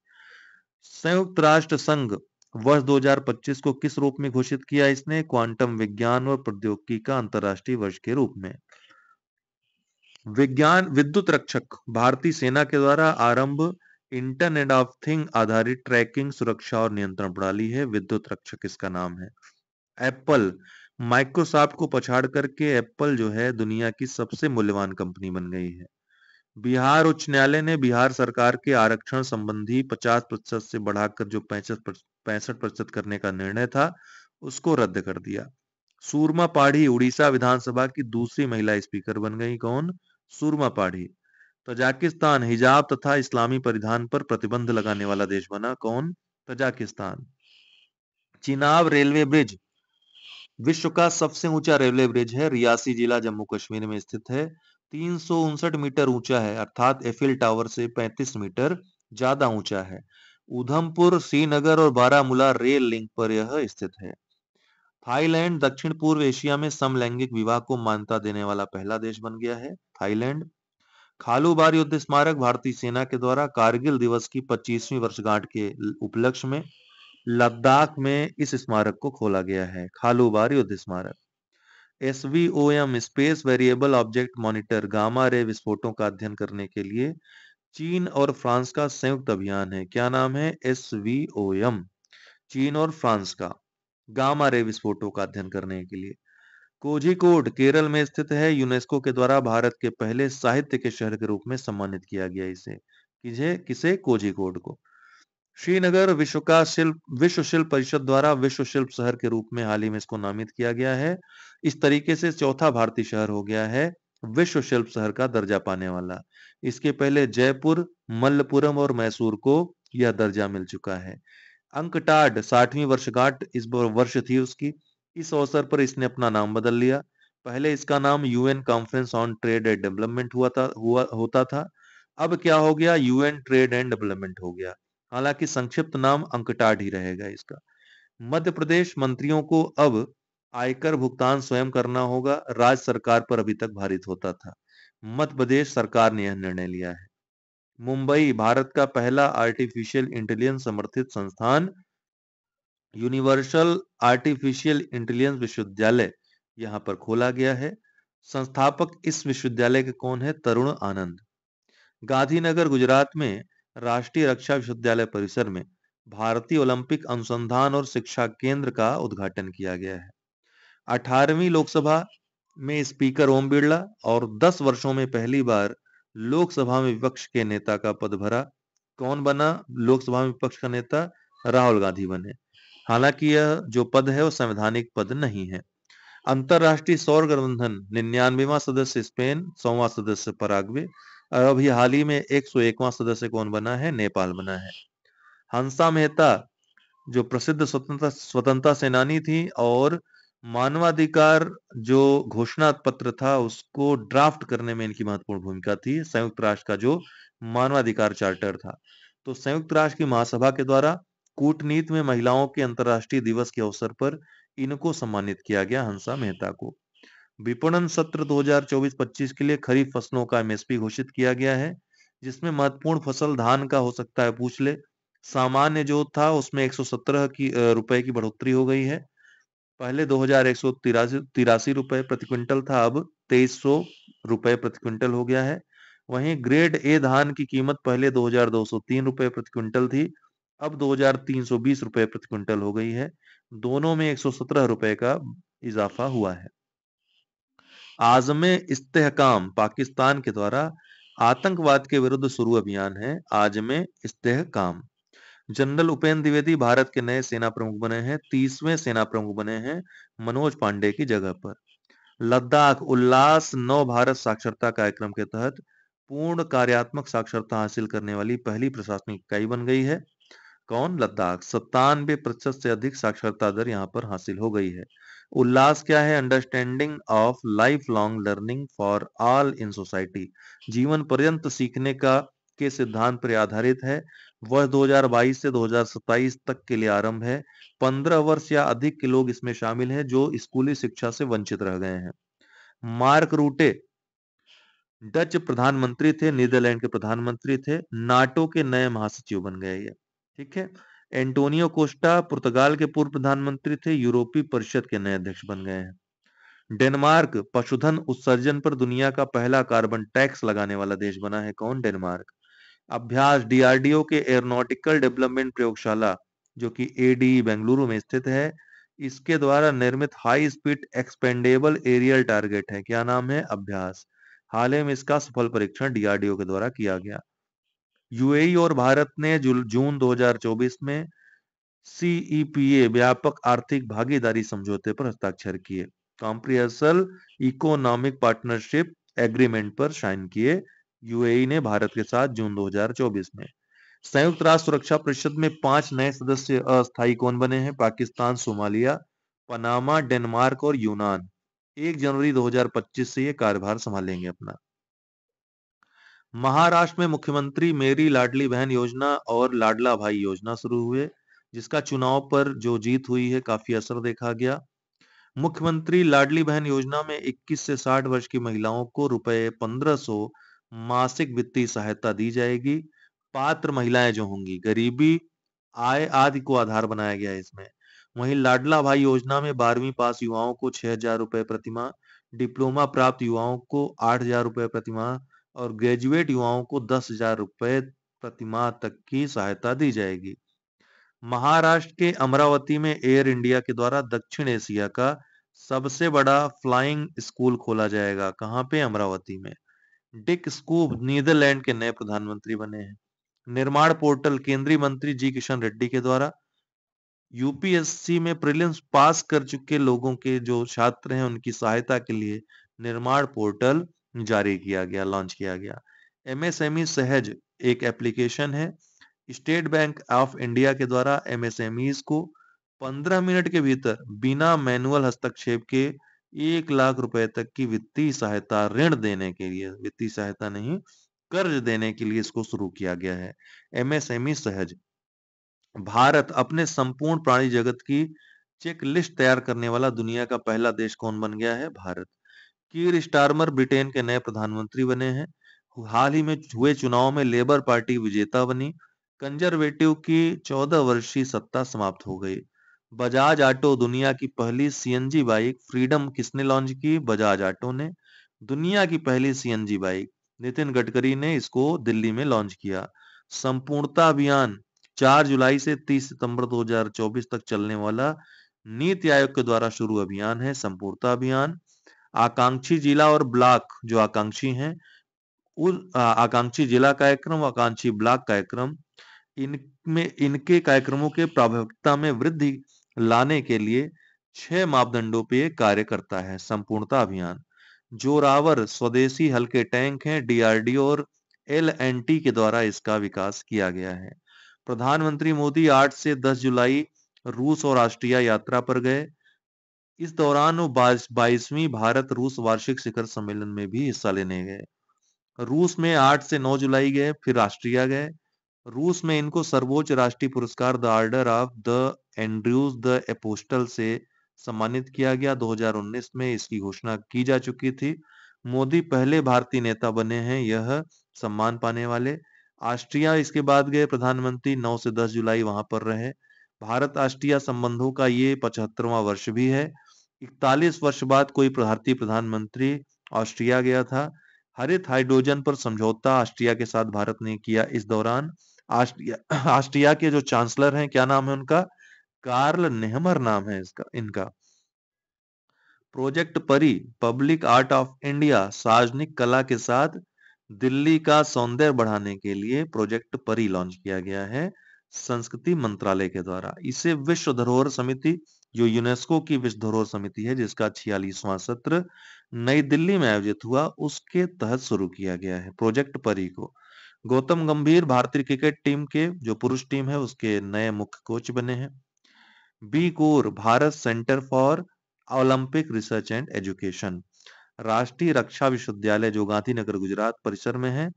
संयुक्त राष्ट्र संघ वर्ष 2025 को किस रूप में घोषित किया इसने क्वांटम विज्ञान और प्रौद्योगिकी का अंतरराष्ट्रीय वर्ष के रूप में विज्ञान विद्युत रक्षक भारतीय सेना के द्वारा आरंभ इंटरनेट ऑफ थिंग आधारित ट्रैकिंग सुरक्षा और नियंत्रण प्रणाली है विद्युत रक्षक इसका नाम है एप्पल माइक्रोसॉफ्ट को पछाड़ करके एप्पल जो है दुनिया की सबसे मूल्यवान कंपनी बन गई है बिहार उच्च न्यायालय ने बिहार सरकार के आरक्षण संबंधी 50 प्रतिशत से बढ़ाकर जो पैंसठ पैंसठ प्रतिशत करने का निर्णय था उसको रद्द कर दिया सूरमा पाढ़ी उड़ीसा विधानसभा की दूसरी महिला स्पीकर बन गई कौन सूरमा पाढ़ी तजाकिस्तान हिजाब तथा इस्लामी परिधान पर प्रतिबंध लगाने वाला देश बना कौन तजाकिस्तान चिनाब रेलवे ब्रिज विश्व का सबसे ऊंचा रेलवे ब्रिज है रियासी जिला जम्मू कश्मीर में स्थित है तीन मीटर ऊंचा है अर्थात एफिल टावर से 35 मीटर ज्यादा ऊंचा है उधमपुर श्रीनगर और बारामूला रेल लिंक पर यह स्थित है थाईलैंड दक्षिण पूर्व एशिया में समलैंगिक विवाह को मान्यता देने वाला पहला देश बन गया है थाईलैंड खालूबार युद्ध स्मारक भारतीय सेना के द्वारा कारगिल दिवस की 25वीं वर्षगांठ के उपलक्ष्य में लद्दाख में इस स्मारक को खोला गया है खालूबार युद्ध स्मारक SVOM space variable object monitor gamma ray विस्फोटों का अध्ययन करने के लिए चीन और फ्रांस का संयुक्त अभियान है क्या नाम है एस वी ओ एम चीन और फ्रांस का गामा रे विस्फोटों का अध्ययन करने के लिए कोझिकोड केरल में स्थित है यूनेस्को के द्वारा भारत के पहले साहित्य के शहर के रूप में सम्मानित किया गया इसे किसे किसे कोझिकोड को श्रीनगर विश्व का शिल्प विश्व शिल्प परिषद द्वारा विश्व शिल्प शहर के रूप में हाल ही में इसको नामित किया गया है इस तरीके से चौथा भारतीय शहर हो गया है विश्व शिल्प शहर का दर्जा पाने वाला इसके पहले जयपुर मल्लपुरम और मैसूर को यह दर्जा मिल चुका है अंकटाड साठवीं वर्षगांठ इस वर्ष थी उसकी इस अवसर पर इसने अपना नाम बदल लिया पहले इसका नाम UN conference on trade and development हुआ था हुआ होता था अब क्या हो गया यूएन ट्रेड एंड डेवलपमेंट हो गया हालांकि संक्षिप्त नाम अंकटाड ही रहेगा इसका मध्य प्रदेश मंत्रियों को अब आयकर भुगतान स्वयं करना होगा राज्य सरकार पर अभी तक भारित होता था मध्य प्रदेश सरकार ने यह निर्णय लिया है मुंबई भारत का पहला आर्टिफिशियल इंटेलिजेंस समर्थित संस्थान यूनिवर्सल आर्टिफिशियल इंटेलिजेंस विश्वविद्यालय यहां पर खोला गया है संस्थापक इस विश्वविद्यालय के कौन है तरुण आनंद गांधीनगर गुजरात में राष्ट्रीय रक्षा विश्वविद्यालय परिसर में भारतीय ओलंपिक अनुसंधान और शिक्षा केंद्र का उद्घाटन किया गया है अठारहवीं लोकसभा में स्पीकर ओम बिरला और 10 वर्षों में पहली बार लोकसभा में विपक्ष के नेता का पद भरा कौन बना लोकसभा में विपक्ष का नेता राहुल गांधी बने हालांकि यह जो पद है वो संवैधानिक पद नहीं है अंतरराष्ट्रीय सौर गठबंधन निन्यानवेवा सदस्य स्पेन सौवा सदस्य पराग्वे और अभी हाल ही में एक सौ एकवा सदस्य कौन बना है नेपाल बना है हंसा मेहता जो प्रसिद्ध स्वतंत्रता स्वतंत्रता सेनानी थी और मानवाधिकार जो घोषणा पत्र था उसको ड्राफ्ट करने में इनकी महत्वपूर्ण भूमिका थी संयुक्त राष्ट्र का जो मानवाधिकार चार्टर था तो संयुक्त राष्ट्र की महासभा के द्वारा कूटनीति में महिलाओं के अंतर्राष्ट्रीय दिवस के अवसर पर इनको सम्मानित किया गया हंसा मेहता को विपणन सत्र 2024-25 के लिए खरीफ फसलों का एमएसपी घोषित किया गया है जिसमें महत्वपूर्ण फसल धान का हो सकता है पूछ ले सामान्य जो था उसमें 117 की रुपए की बढ़ोतरी हो गई है पहले दो हजार एक सौ तिरासी तिरासी रुपए प्रति क्विंटल था अब तेईस सौ रुपए प्रति क्विंटल हो गया है वहीं ग्रेड ए धान की कीमत पहले दो हजार दो सौ तीन रुपए प्रति क्विंटल थी अब दो हजार तीन सौ बीस रुपए प्रति क्विंटल हो गई है दोनों में एक सौ सत्रह रुपए का इजाफा हुआ है आजम इस्तेहकाम पाकिस्तान के द्वारा आतंकवाद के विरुद्ध शुरू अभियान है आजम इस्तेहकाम जनरल उपेंद्र द्विवेदी भारत के नए सेना प्रमुख बने हैं तीसवें सेना प्रमुख बने हैं मनोज पांडे की जगह पर लद्दाख उल्लास नव भारत साक्षरता कार्यक्रम के तहत पूर्ण कार्यात्मक साक्षरता हासिल करने वाली पहली प्रशासनिक इकाई बन गई है कौन लद्दाख सत्तानवे प्रतिशत से अधिक साक्षरता दर यहाँ पर हासिल हो गई है उल्लास क्या है understanding of life long learning for all in society जीवन पर्यंत सीखने का के सिद्धांत पर आधारित है वर्ष 2022 से 2027 तक के लिए आरंभ है 15 वर्ष या अधिक के लोग इसमें शामिल हैं जो स्कूली शिक्षा से वंचित रह गए हैं मार्क रूटे डच प्रधानमंत्री थे नीदरलैंड के प्रधानमंत्री थे नाटो के नए महासचिव बन गए ये ठीक है एंटोनियो कोस्टा पुर्तगाल के पूर्व प्रधानमंत्री थे यूरोपीय परिषद के नए अध्यक्ष बन गए हैं डेनमार्क पशुधन उत्सर्जन पर दुनिया का पहला कार्बन टैक्स लगाने वाला देश बना है कौन डेनमार्क अभ्यास डीआरडीओ के एरोनॉटिकल डेवलपमेंट प्रयोगशाला जो कि एडी e बेंगलुरु में स्थित है इसके द्वारा निर्मित high speed expendable aerial target है क्या नाम है अभ्यास हाल ही में इसका सफल परीक्षण डीआरडीओ के द्वारा किया गया यूएई e और भारत ने जून 2024 में सीईपीए e व्यापक आर्थिक भागीदारी समझौते पर हस्ताक्षर किए कॉम्प्रिहेंसल इकोनॉमिक पार्टनरशिप एग्रीमेंट पर साइन किए यूएई ने भारत के साथ जून 2024 में संयुक्त राष्ट्र सुरक्षा परिषद में पांच नए सदस्य अस्थायी कौन बने हैं पाकिस्तान सोमालिया पनामा डेनमार्क और यूनान एक जनवरी 2025 से ये कार्यभार संभालेंगे अपना महाराष्ट्र में मुख्यमंत्री मेरी लाडली बहन योजना और लाडला भाई योजना शुरू हुए जिसका चुनाव पर जो जीत हुई है काफी असर देखा गया मुख्यमंत्री लाडली बहन योजना में 21 से 60 वर्ष की महिलाओं को रुपए पंद्रह मासिक वित्तीय सहायता दी जाएगी पात्र महिलाएं जो होंगी गरीबी आय आदि को आधार बनाया गया है इसमें वहीं लाडला भाई योजना में बारहवीं पास युवाओं को छह हजार रुपए प्रतिमा डिप्लोमा प्राप्त युवाओं को आठ हजार रुपए प्रतिमा और ग्रेजुएट युवाओं को दस हजार रुपए प्रतिमा तक की सहायता दी जाएगी महाराष्ट्र के अमरावती में एयर इंडिया के द्वारा दक्षिण एशिया का सबसे बड़ा फ्लाइंग स्कूल खोला जाएगा कहाँ पे अमरावती में डिक स्कूब नीदरलैंड के नए प्रधानमंत्री बने हैं निर्माण पोर्टल केंद्रीय मंत्री जी किशन रेड्डी के द्वारा यूपीएससी में प्रिलियंस पास कर चुके लोगों के जो छात्र हैं उनकी सहायता के लिए निर्माण पोर्टल जारी किया गया लॉन्च किया गया एमएसएमई सहज एक एप्लीकेशन है स्टेट बैंक ऑफ इंडिया के द्वारा एमएसएमई को 15 मिनट के भीतर बिना मैनुअल हस्तक्षेप के एक लाख रुपए तक की वित्तीय सहायता ऋण देने के लिए वित्तीय सहायता नहीं कर्ज देने के लिए इसको शुरू किया गया है एमएसएमई सहज भारत अपने संपूर्ण प्राणी जगत की चेक लिस्ट तैयार करने वाला दुनिया का पहला देश कौन बन गया है भारत कीर स्टार्मर ब्रिटेन के नए प्रधानमंत्री बने हैं हाल ही में हुए चुनाव में लेबर पार्टी विजेता बनी कंजर्वेटिव की चौदह वर्षीय सत्ता समाप्त हो गई बजाज ऑटो दुनिया की पहली सीएनजी बाइक फ्रीडम किसने लॉन्च की बजाज ऑटो ने दुनिया की पहली सीएनजी बाइक नितिन गडकरी ने इसको दिल्ली में लॉन्च किया संपूर्णता अभियान 4 जुलाई से 30 सितंबर 2024 तक चलने वाला नीति आयोग के द्वारा शुरू अभियान है संपूर्णता अभियान आकांक्षी जिला और ब्लॉक जो आकांक्षी हैं उन आकांक्षी जिला कार्यक्रम आकांक्षी ब्लॉक कार्यक्रम इनमें इनके कार्यक्रमों के प्राभविकता में वृद्धि लाने के लिए छह मापदंडों पर कार्य करता है संपूर्णता अभियान जोरावर स्वदेशी हल्के टैंक हैं डीआरडीओ और एल के द्वारा इसका विकास किया गया है प्रधानमंत्री मोदी 8 से 10 जुलाई रूस और ऑस्ट्रिया यात्रा पर गए इस दौरान वो बाईसवीं भारत रूस वार्षिक शिखर सम्मेलन में भी हिस्सा लेने गए रूस में 8 से 9 जुलाई गए फिर ऑस्ट्रिया गए रूस में इनको सर्वोच्च राष्ट्रीय पुरस्कार the order of the Andrews the apostle से सम्मानित किया गया 2019 में इसकी घोषणा की जा चुकी थी मोदी पहले भारतीय नेता बने हैं यह सम्मान पाने वाले ऑस्ट्रिया इसके बाद गए प्रधानमंत्री 9 से 10 जुलाई वहां पर रहे भारत ऑस्ट्रिया संबंधों का ये पचहत्तरवा वर्ष भी है इकतालीस वर्ष बाद कोई भारतीय प्रधानमंत्री ऑस्ट्रिया गया था हरित हाइड्रोजन पर समझौता ऑस्ट्रिया के साथ भारत ने किया इस दौरान ऑस्ट्रिया के जो चांसलर हैं क्या नाम है उनका कार्ल नेहमर नाम है इसका इनका प्रोजेक्ट परी पब्लिक आर्ट ऑफ इंडिया सार्वजनिक कला के साथ दिल्ली का सौंदर्य बढ़ाने के लिए प्रोजेक्ट परी लॉन्च किया गया है संस्कृति मंत्रालय के द्वारा इसे विश्व धरोहर समिति जो यूनेस्को की विश्व धरोहर समिति है जिसका छियालीसवां सत्र नई दिल्ली में आयोजित हुआ उसके तहत शुरू किया गया है प्रोजेक्ट परी को गौतम गंभीर भारतीय क्रिकेट टीम के जो पुरुष टीम है उसके नए मुख्य कोच बने हैं बी कोर Bharat centre for Olympic research and education राष्ट्रीय रक्षा विश्वविद्यालय जो गांधीनगर गुजरात परिसर में है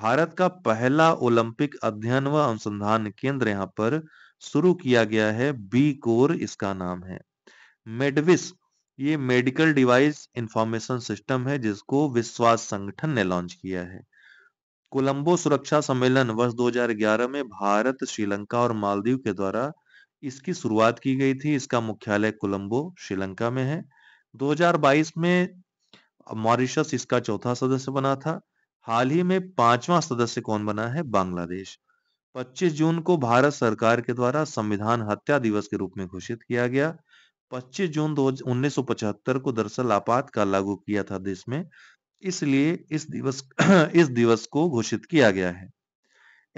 भारत का पहला ओलंपिक अध्ययन व अनुसंधान केंद्र यहाँ पर शुरू किया गया है बी कोर इसका नाम है मेडविस ये मेडिकल डिवाइस इंफॉर्मेशन सिस्टम है जिसको विश्वास संगठन ने लॉन्च किया है कोलंबो सुरक्षा सम्मेलन वर्ष 2011 में भारत श्रीलंका और मालदीव के द्वारा इसकी शुरुआत की गई थी इसका मुख्यालय कोलंबो श्रीलंका में है 2022 में मॉरिशस इसका चौथा सदस्य बना था हाल ही में पांचवा सदस्य कौन बना है बांग्लादेश 25 जून को भारत सरकार के द्वारा संविधान हत्या दिवस के रूप में घोषित किया गया 25 जून उन्नीस को दरअसल आपातकाल लागू किया था देश में इसलिए इस दिवस [CLEARS THROAT] इस दिवस को घोषित किया गया है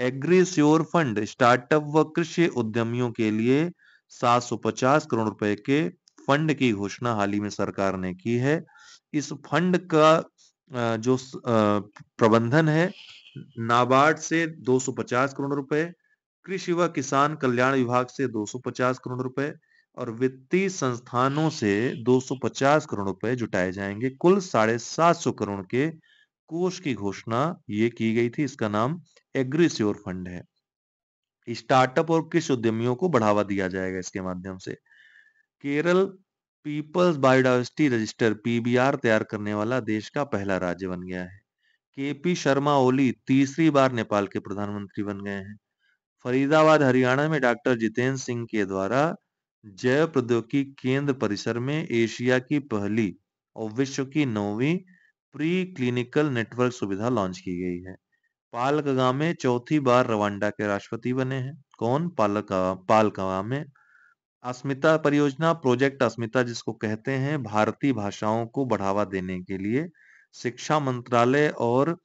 एग्रीस्योर फंड स्टार्टअप व कृषि उद्यमियों के लिए 750 करोड़ रुपए के फंड की घोषणा हाल ही में सरकार ने की है इस फंड का जो प्रबंधन है नाबार्ड से 250 करोड़ रुपए कृषि व किसान कल्याण विभाग से 250 करोड़ रुपए और वित्तीय संस्थानों से 250 करोड़ रुपए जुटाए जाएंगे कुल साढ़े सात सौ करोड़ के कोष की घोषणा ये की गई थी इसका नाम एग्रीस्योर फंड है स्टार्टअप और कृषि उद्यमियों को बढ़ावा दिया जाएगा इसके माध्यम से Kerala people's biodiversity register PBR तैयार करने वाला देश का पहला राज्य बन गया है केपी शर्मा ओली तीसरी बार नेपाल के प्रधानमंत्री बन गए हैं फरीदाबाद हरियाणा में डॉक्टर जितेंद्र सिंह के द्वारा जैव प्रौद्योगिकी केंद्र परिसर में एशिया की पहली और विश्व की नौवीं प्री क्लिनिकल नेटवर्क सुविधा लॉन्च की गई है पालकगा में चौथी बार रवांडा के राष्ट्रपति बने हैं कौन पालकगा में अस्मिता परियोजना प्रोजेक्ट अस्मिता जिसको कहते हैं भारतीय भाषाओं को बढ़ावा देने के लिए शिक्षा मंत्रालय और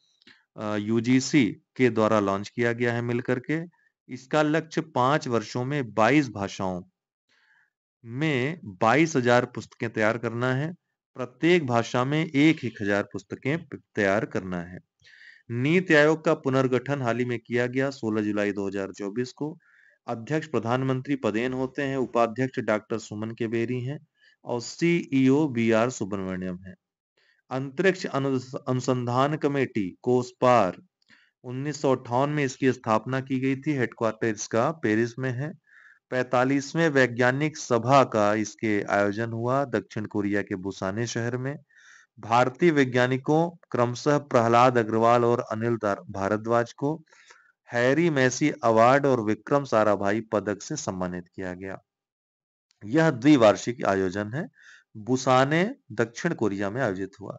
यूजीसी के द्वारा लॉन्च किया गया है मिलकर के इसका लक्ष्य पांच वर्षों में 22 भाषाओं में बाईस हजार पुस्तकें तैयार करना है प्रत्येक भाषा में एक एक हजार पुस्तकें तैयार करना है नीति आयोग का पुनर्गठन हाल ही में किया गया 16 जुलाई 2024 को अध्यक्ष प्रधानमंत्री पदेन होते हैं उपाध्यक्ष डॉक्टर सुमन के बेरी हैं और सीईओ बी आर सुब्रमण्यम है अंतरिक्ष अनुसंधान कमेटी कोसपार उन्नीस में इसकी स्थापना की गई थी हेडक्वार्टर इसका पेरिस में है पैतालीसवें वैज्ञानिक सभा का इसके आयोजन हुआ दक्षिण कोरिया के बुसाने शहर में भारतीय वैज्ञानिकों क्रमशः प्रहलाद अग्रवाल और अनिल भारद्वाज को हैरी मैसी अवार्ड और विक्रम साराभाई पदक से सम्मानित किया गया यह द्विवार्षिक आयोजन है बुसाने दक्षिण कोरिया में आयोजित हुआ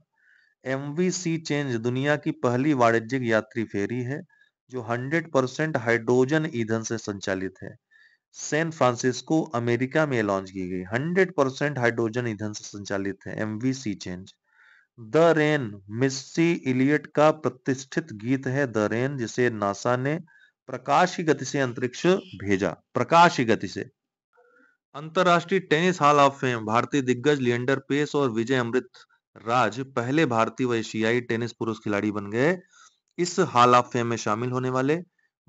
एम चेंज दुनिया की पहली वाणिज्यिक यात्री फेरी है जो 100 परसेंट हाइड्रोजन ईंधन से संचालित है सैन फ्रांसिस्को अमेरिका में लॉन्च की गई 100 परसेंट हाइड्रोजन ईंधन से संचालित है M C change the rain Missy Elliott का प्रतिष्ठित गीत है द रेन जिसे नासा ने प्रकाश की गति से अंतरिक्ष भेजा प्रकाश की गति से अंतरराष्ट्रीय टेनिस हॉल ऑफ फेम भारतीय दिग्गज लियंडर पेस और विजय अमृत राज पहले भारतीय व एशियाई टेनिस पुरुष खिलाड़ी बन गए इस हॉल ऑफ फेम में शामिल होने वाले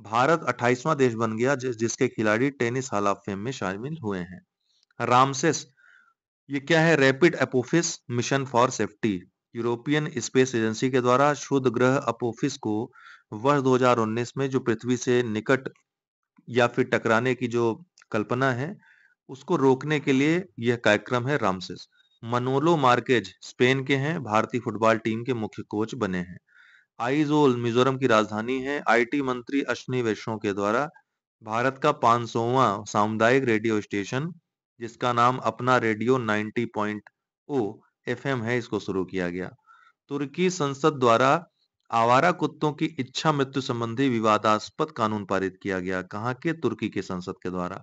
भारत 28वां देश बन गया जिस, जिसके खिलाड़ी टेनिस हॉल ऑफ फेम में शामिल हुए हैं रामसेस ये क्या है rapid Apophis mission for safety European space agency के द्वारा शुद्ध ग्रह अपोफिस को वर्ष 2019 में जो पृथ्वी से निकट या फिर टकराने की जो कल्पना है उसको रोकने के लिए यह कार्यक्रम है रामसेस मनोलो मार्केज स्पेन के हैं भारतीय फुटबॉल टीम के मुख्य कोच बने हैं आइजोल मिजोरम की राजधानी है आईटी मंत्री अश्विनी वैष्णव के द्वारा भारत का 500वां सामुदायिक रेडियो स्टेशन जिसका नाम अपना रेडियो 90.0 पॉइंट है इसको शुरू किया गया तुर्की संसद द्वारा आवारा कुत्तों की इच्छा मृत्यु संबंधी विवादास्पद कानून पारित किया गया कहा के तुर्की के संसद के द्वारा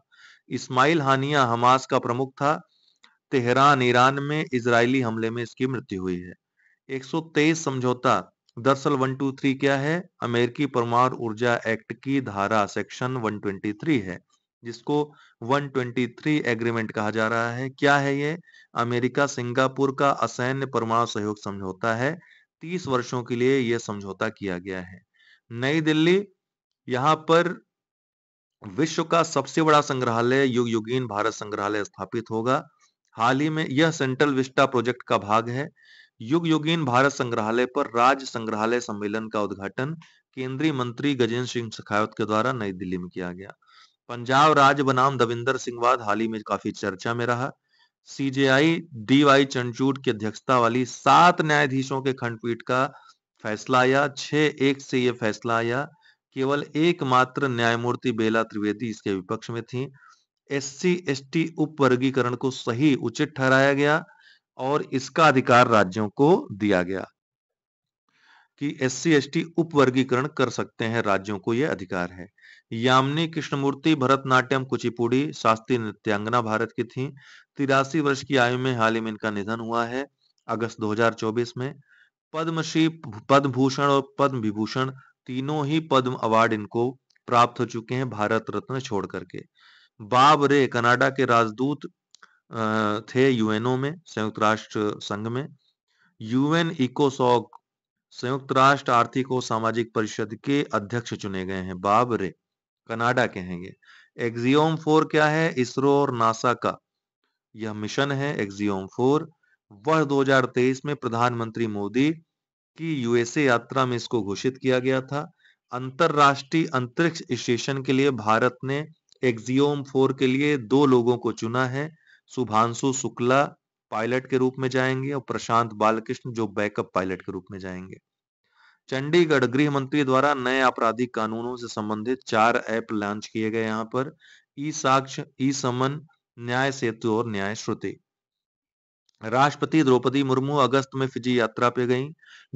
इस्माइल हानिया हमास का प्रमुख था तेहरान ईरान में इजरायली हमले में इसकी मृत्यु हुई है 123 समझौता दरअसल 123 क्या है अमेरिकी परमाणु ऊर्जा एक्ट की धारा सेक्शन 123 है जिसको 123 एग्रीमेंट कहा जा रहा है क्या है ये अमेरिका सिंगापुर का असैन्य परमाणु सहयोग समझौता है 30 वर्षों के लिए यह समझौता किया गया है नई दिल्ली यहाँ पर विश्व का सबसे बड़ा संग्रहालय युग युगीन भारत संग्रहालय स्थापित होगा हाल ही में यह सेंट्रल विस्टा प्रोजेक्ट का भाग है युग युगीन भारत संग्रहालय पर राज्य संग्रहालय सम्मेलन का उद्घाटन केंद्रीय मंत्री गजेंद्र सिंह शेखावत के द्वारा नई दिल्ली में किया गया पंजाब राज्य बनाम दविंदर सिंह वाद हाल ही में काफी चर्चा में रहा सीजेआई डी वाई चंडचूड की अध्यक्षता वाली सात न्यायाधीशों के खंडपीठ का फैसला आया छह एक से यह फैसला आया केवल एकमात्र न्यायमूर्ति बेला त्रिवेदी इसके विपक्ष में थी एस सी एस टी उप वर्गीकरण को सही उचित ठहराया गया और इसका अधिकार राज्यों को दिया गया कि एस सी एस टी उपवर्गीकरण कर सकते हैं राज्यों को यह अधिकार है यामिनी कृष्णमूर्ति भरतनाट्यम कुचिपुड़ी शास्त्रीय नृत्यांगना भारत की थी तिरासी वर्ष की आयु में हाल ही में इनका निधन हुआ है अगस्त 2024 में पद्मश्री पद्म भूषण और पद्म विभूषण तीनों ही पद्म अवार्ड इनको प्राप्त हो चुके हैं भारत रत्न छोड़ करके बाब रे कनाडा के राजदूत थे यूएनओ में संयुक्त राष्ट्र संघ में यूएन इकोसॉक संयुक्त राष्ट्र आर्थिक और सामाजिक परिषद के अध्यक्ष चुने गए हैं बाबरे कनाडा के हैं ये एक्जियोम फोर क्या है इसरो और नासा का यह मिशन है एक्जियोम फोर वर्ष 2023 में प्रधानमंत्री मोदी की यूएसए यात्रा में इसको घोषित किया गया था अंतरराष्ट्रीय अंतरिक्ष स्टेशन के लिए भारत ने एक्जियोम फोर के लिए दो लोगों को चुना है शुभांशु शुक्ला पायलट के रूप में जाएंगे और प्रशांत बालकृष्ण जो बैकअप पायलट के रूप में जाएंगे चंडीगढ़ गृह मंत्री द्वारा नए आपराधिक कानूनों से संबंधित चार ऐप लॉन्च किए गए यहाँ पर ई साक्ष ई समन न्याय सेतु और न्याय श्रुति राष्ट्रपति द्रौपदी मुर्मू अगस्त में फिजी यात्रा पे गई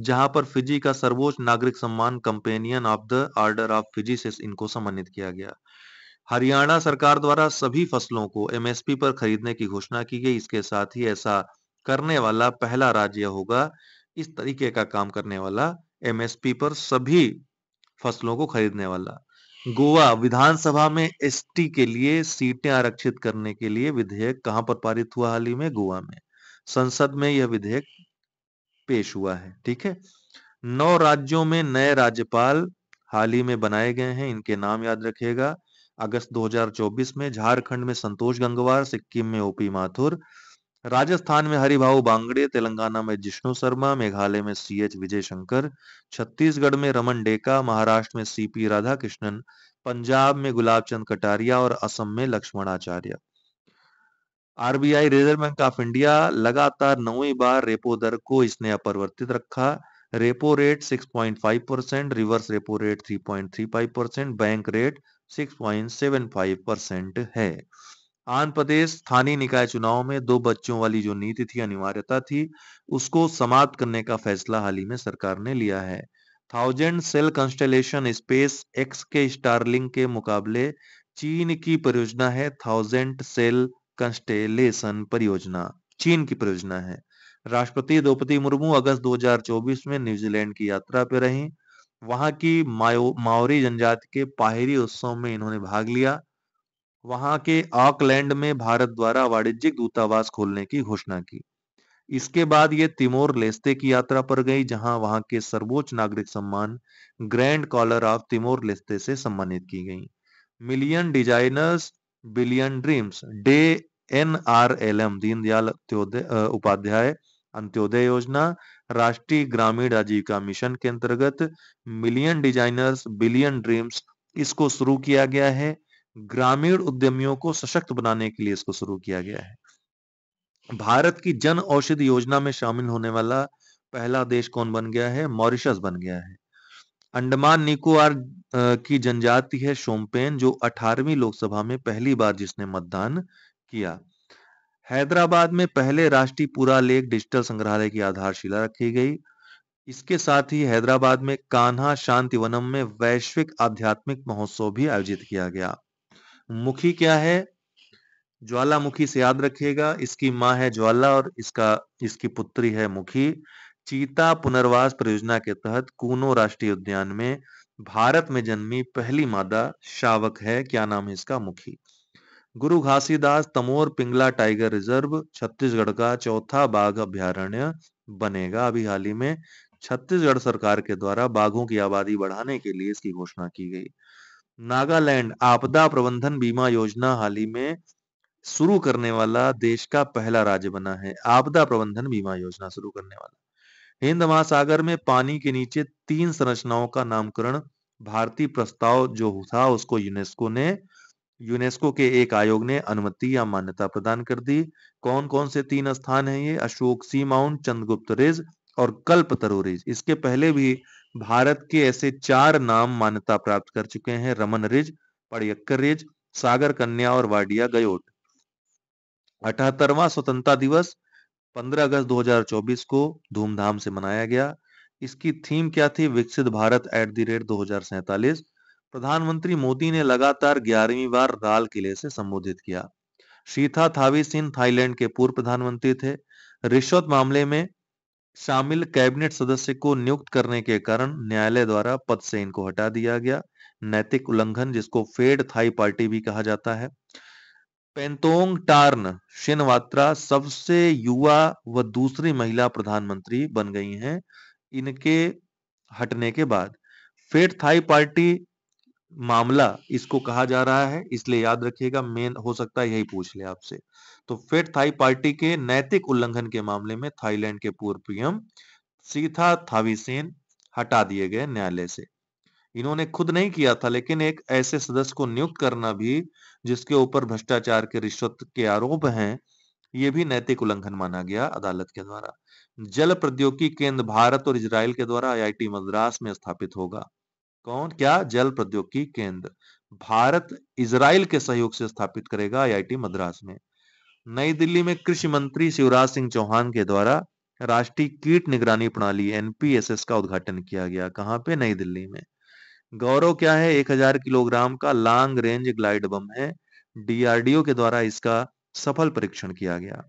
जहां पर फिजी का सर्वोच्च नागरिक सम्मान companion of the order of Fiji से इनको सम्मानित किया गया हरियाणा सरकार द्वारा सभी फसलों को एमएसपी पर खरीदने की घोषणा की गई इसके साथ ही ऐसा करने वाला पहला राज्य होगा इस तरीके का काम करने वाला एमएसपी पर सभी फसलों को खरीदने वाला गोवा विधानसभा में एसटी के लिए सीटें आरक्षित करने के लिए विधेयक कहां पर पारित हुआ हाल ही में गोवा में संसद में यह विधेयक पेश हुआ है ठीक है नौ राज्यों में नए राज्यपाल हाल ही में बनाए गए हैं इनके नाम याद रखेगा अगस्त 2024 में झारखंड में संतोष गंगवार सिक्किम में ओपी माथुर राजस्थान में हरिभाऊ बांगड़े तेलंगाना में जिष्णु शर्मा मेघालय में सी एच विजय शंकर छत्तीसगढ़ में रमन डेका महाराष्ट्र में सीपी राधाकृष्णन पंजाब में गुलाब चंद कटारिया और असम में Laxman Acharya RBI reserve bank of India लगातार नौवीं बार रेपो दर को इसने अपरिवर्तित रखा repo rate 6.5 percent reverse repo rate 3.35 percent bank rate 6.75 percent है आंध्र प्रदेश स्थानीय निकाय चुनाव में दो बच्चों वाली जो नीति थी अनिवार्यता थी उसको समाप्त करने का फैसला हाल ही में सरकार ने लिया है thousand sail constellation SpaceX के स्टारलिंग के मुकाबले चीन की परियोजना है थाउजेंड सेल कंस्टेलेशन परियोजना चीन की परियोजना है राष्ट्रपति द्रौपदी मुर्मू अगस्त 2024 में न्यूजीलैंड की यात्रा पर रहीं वहां की माओरी जनजाति के पाहरी उत्सव में इन्होंने भाग लिया वहां के ऑकलैंड में भारत द्वारा वाणिज्यिक दूतावास खोलने की घोषणा की इसके बाद ये तिमोर लेस्ते की यात्रा पर गई जहां वहां के सर्वोच्च नागरिक सम्मान grand collar of Timor Leste से सम्मानित की गई million designers billion dreams DAY N R L M Deendayal Upadhyaya Antyodaya Yojana राष्ट्रीय ग्रामीण आजीविका मिशन के अंतर्गत मिलियन डिजाइनर्स बिलियन ड्रीम्स इसको शुरू किया गया है ग्रामीण उद्यमियों को सशक्त बनाने के लिए इसको शुरू किया गया है भारत की जन औषधि योजना में शामिल होने वाला पहला देश कौन बन गया है मॉरिशस बन गया है अंडमान निकोबार की जनजाति है शोम्पेन जो 18वीं लोकसभा में पहली बार जिसने मतदान किया हैदराबाद में पहले राष्ट्रीय लेख डिजिटल संग्रहालय की आधारशिला रखी गई इसके साथ ही हैदराबाद में कान्हा शांतिवनम में वैश्विक आध्यात्मिक महोत्सव भी आयोजित किया गया मुखी क्या है ज्वालामुखी से याद रखिएगा इसकी माँ है ज्वाला और इसका इसकी पुत्री है मुखी चीता पुनर्वास परियोजना के तहत कूनो राष्ट्रीय उद्यान में भारत में जन्मी पहली मादा शावक है क्या नाम है इसका मुखी गुरु घासीदास तमोर पिंगला टाइगर रिजर्व छत्तीसगढ़ का चौथा बाघ अभ्यारण्य बनेगा अभी हाल ही में छत्तीसगढ़ सरकार के द्वारा बाघों की आबादी बढ़ाने के लिए इसकी घोषणा की गई नागालैंड आपदा प्रबंधन बीमा योजना हाल ही में शुरू करने वाला देश का पहला राज्य बना है आपदा प्रबंधन बीमा योजना शुरू करने वाला हिंद महासागर में पानी के नीचे तीन संरचनाओं का नामकरण भारतीय प्रस्ताव जो था उसको यूनेस्को ने यूनेस्को के एक आयोग ने अनुमति या मान्यता प्रदान कर दी कौन कौन से तीन स्थान हैं ये Ashok seamount Chandragupta ridge और कल्प रिज इसके पहले भी भारत के ऐसे चार नाम मान्यता प्राप्त कर चुके हैं रमन रिज पड़यक्कर रिज सागर कन्या और वाडिया गयोट अठहत्तरवा स्वतंत्रता दिवस 15 अगस्त 2024 को धूमधाम से मनाया गया इसकी थीम क्या थी विकसित भारत एट दी रेट दो प्रधानमंत्री मोदी ने लगातार ग्यारहवीं बार लाल किले से संबोधित किया शीथा थावी सिंह थाईलैंड के पूर्व प्रधानमंत्री थे रिश्वत मामले में शामिल कैबिनेट सदस्य को नियुक्त करने के कारण न्यायालय द्वारा पद से इनको हटा दिया गया नैतिक उल्लंघन जिसको फेड थाई पार्टी भी कहा जाता है पेंतोंग टार्न शिनवात्रा सबसे युवा व दूसरी महिला प्रधानमंत्री बन गई हैं इनके हटने के बाद फेड थाई पार्टी मामला इसको कहा जा रहा है इसलिए याद रखिएगा मेन हो सकता है यही पूछ ले आपसे तो फिर थाई पार्टी के नैतिक उल्लंघन के मामले में थाईलैंड के पूर्व पीएम सीथा थावीसेन हटा दिए गए न्यायालय से इन्होंने खुद नहीं किया था लेकिन एक ऐसे सदस्य को नियुक्त करना भी जिसके ऊपर भ्रष्टाचार के रिश्वत के आरोप हैं ये भी नैतिक उल्लंघन माना गया अदालत के द्वारा जल प्रौद्योगिकी केंद्र भारत और इसराइल के द्वारा आईआईटी मद्रास में स्थापित होगा कौन क्या जल प्रौद्योगिकी केंद्र भारत इसराइल के सहयोग से स्थापित करेगा आईआईटी मद्रास में नई दिल्ली में कृषि मंत्री शिवराज सिंह चौहान के द्वारा राष्ट्रीय कीट निगरानी प्रणाली एनपीएसएस का उद्घाटन किया गया कहां पे नई दिल्ली में गौरव क्या है एक हजार किलोग्राम का लॉन्ग रेंज ग्लाइड बम है डीआरडीओ के द्वारा इसका सफल परीक्षण किया गया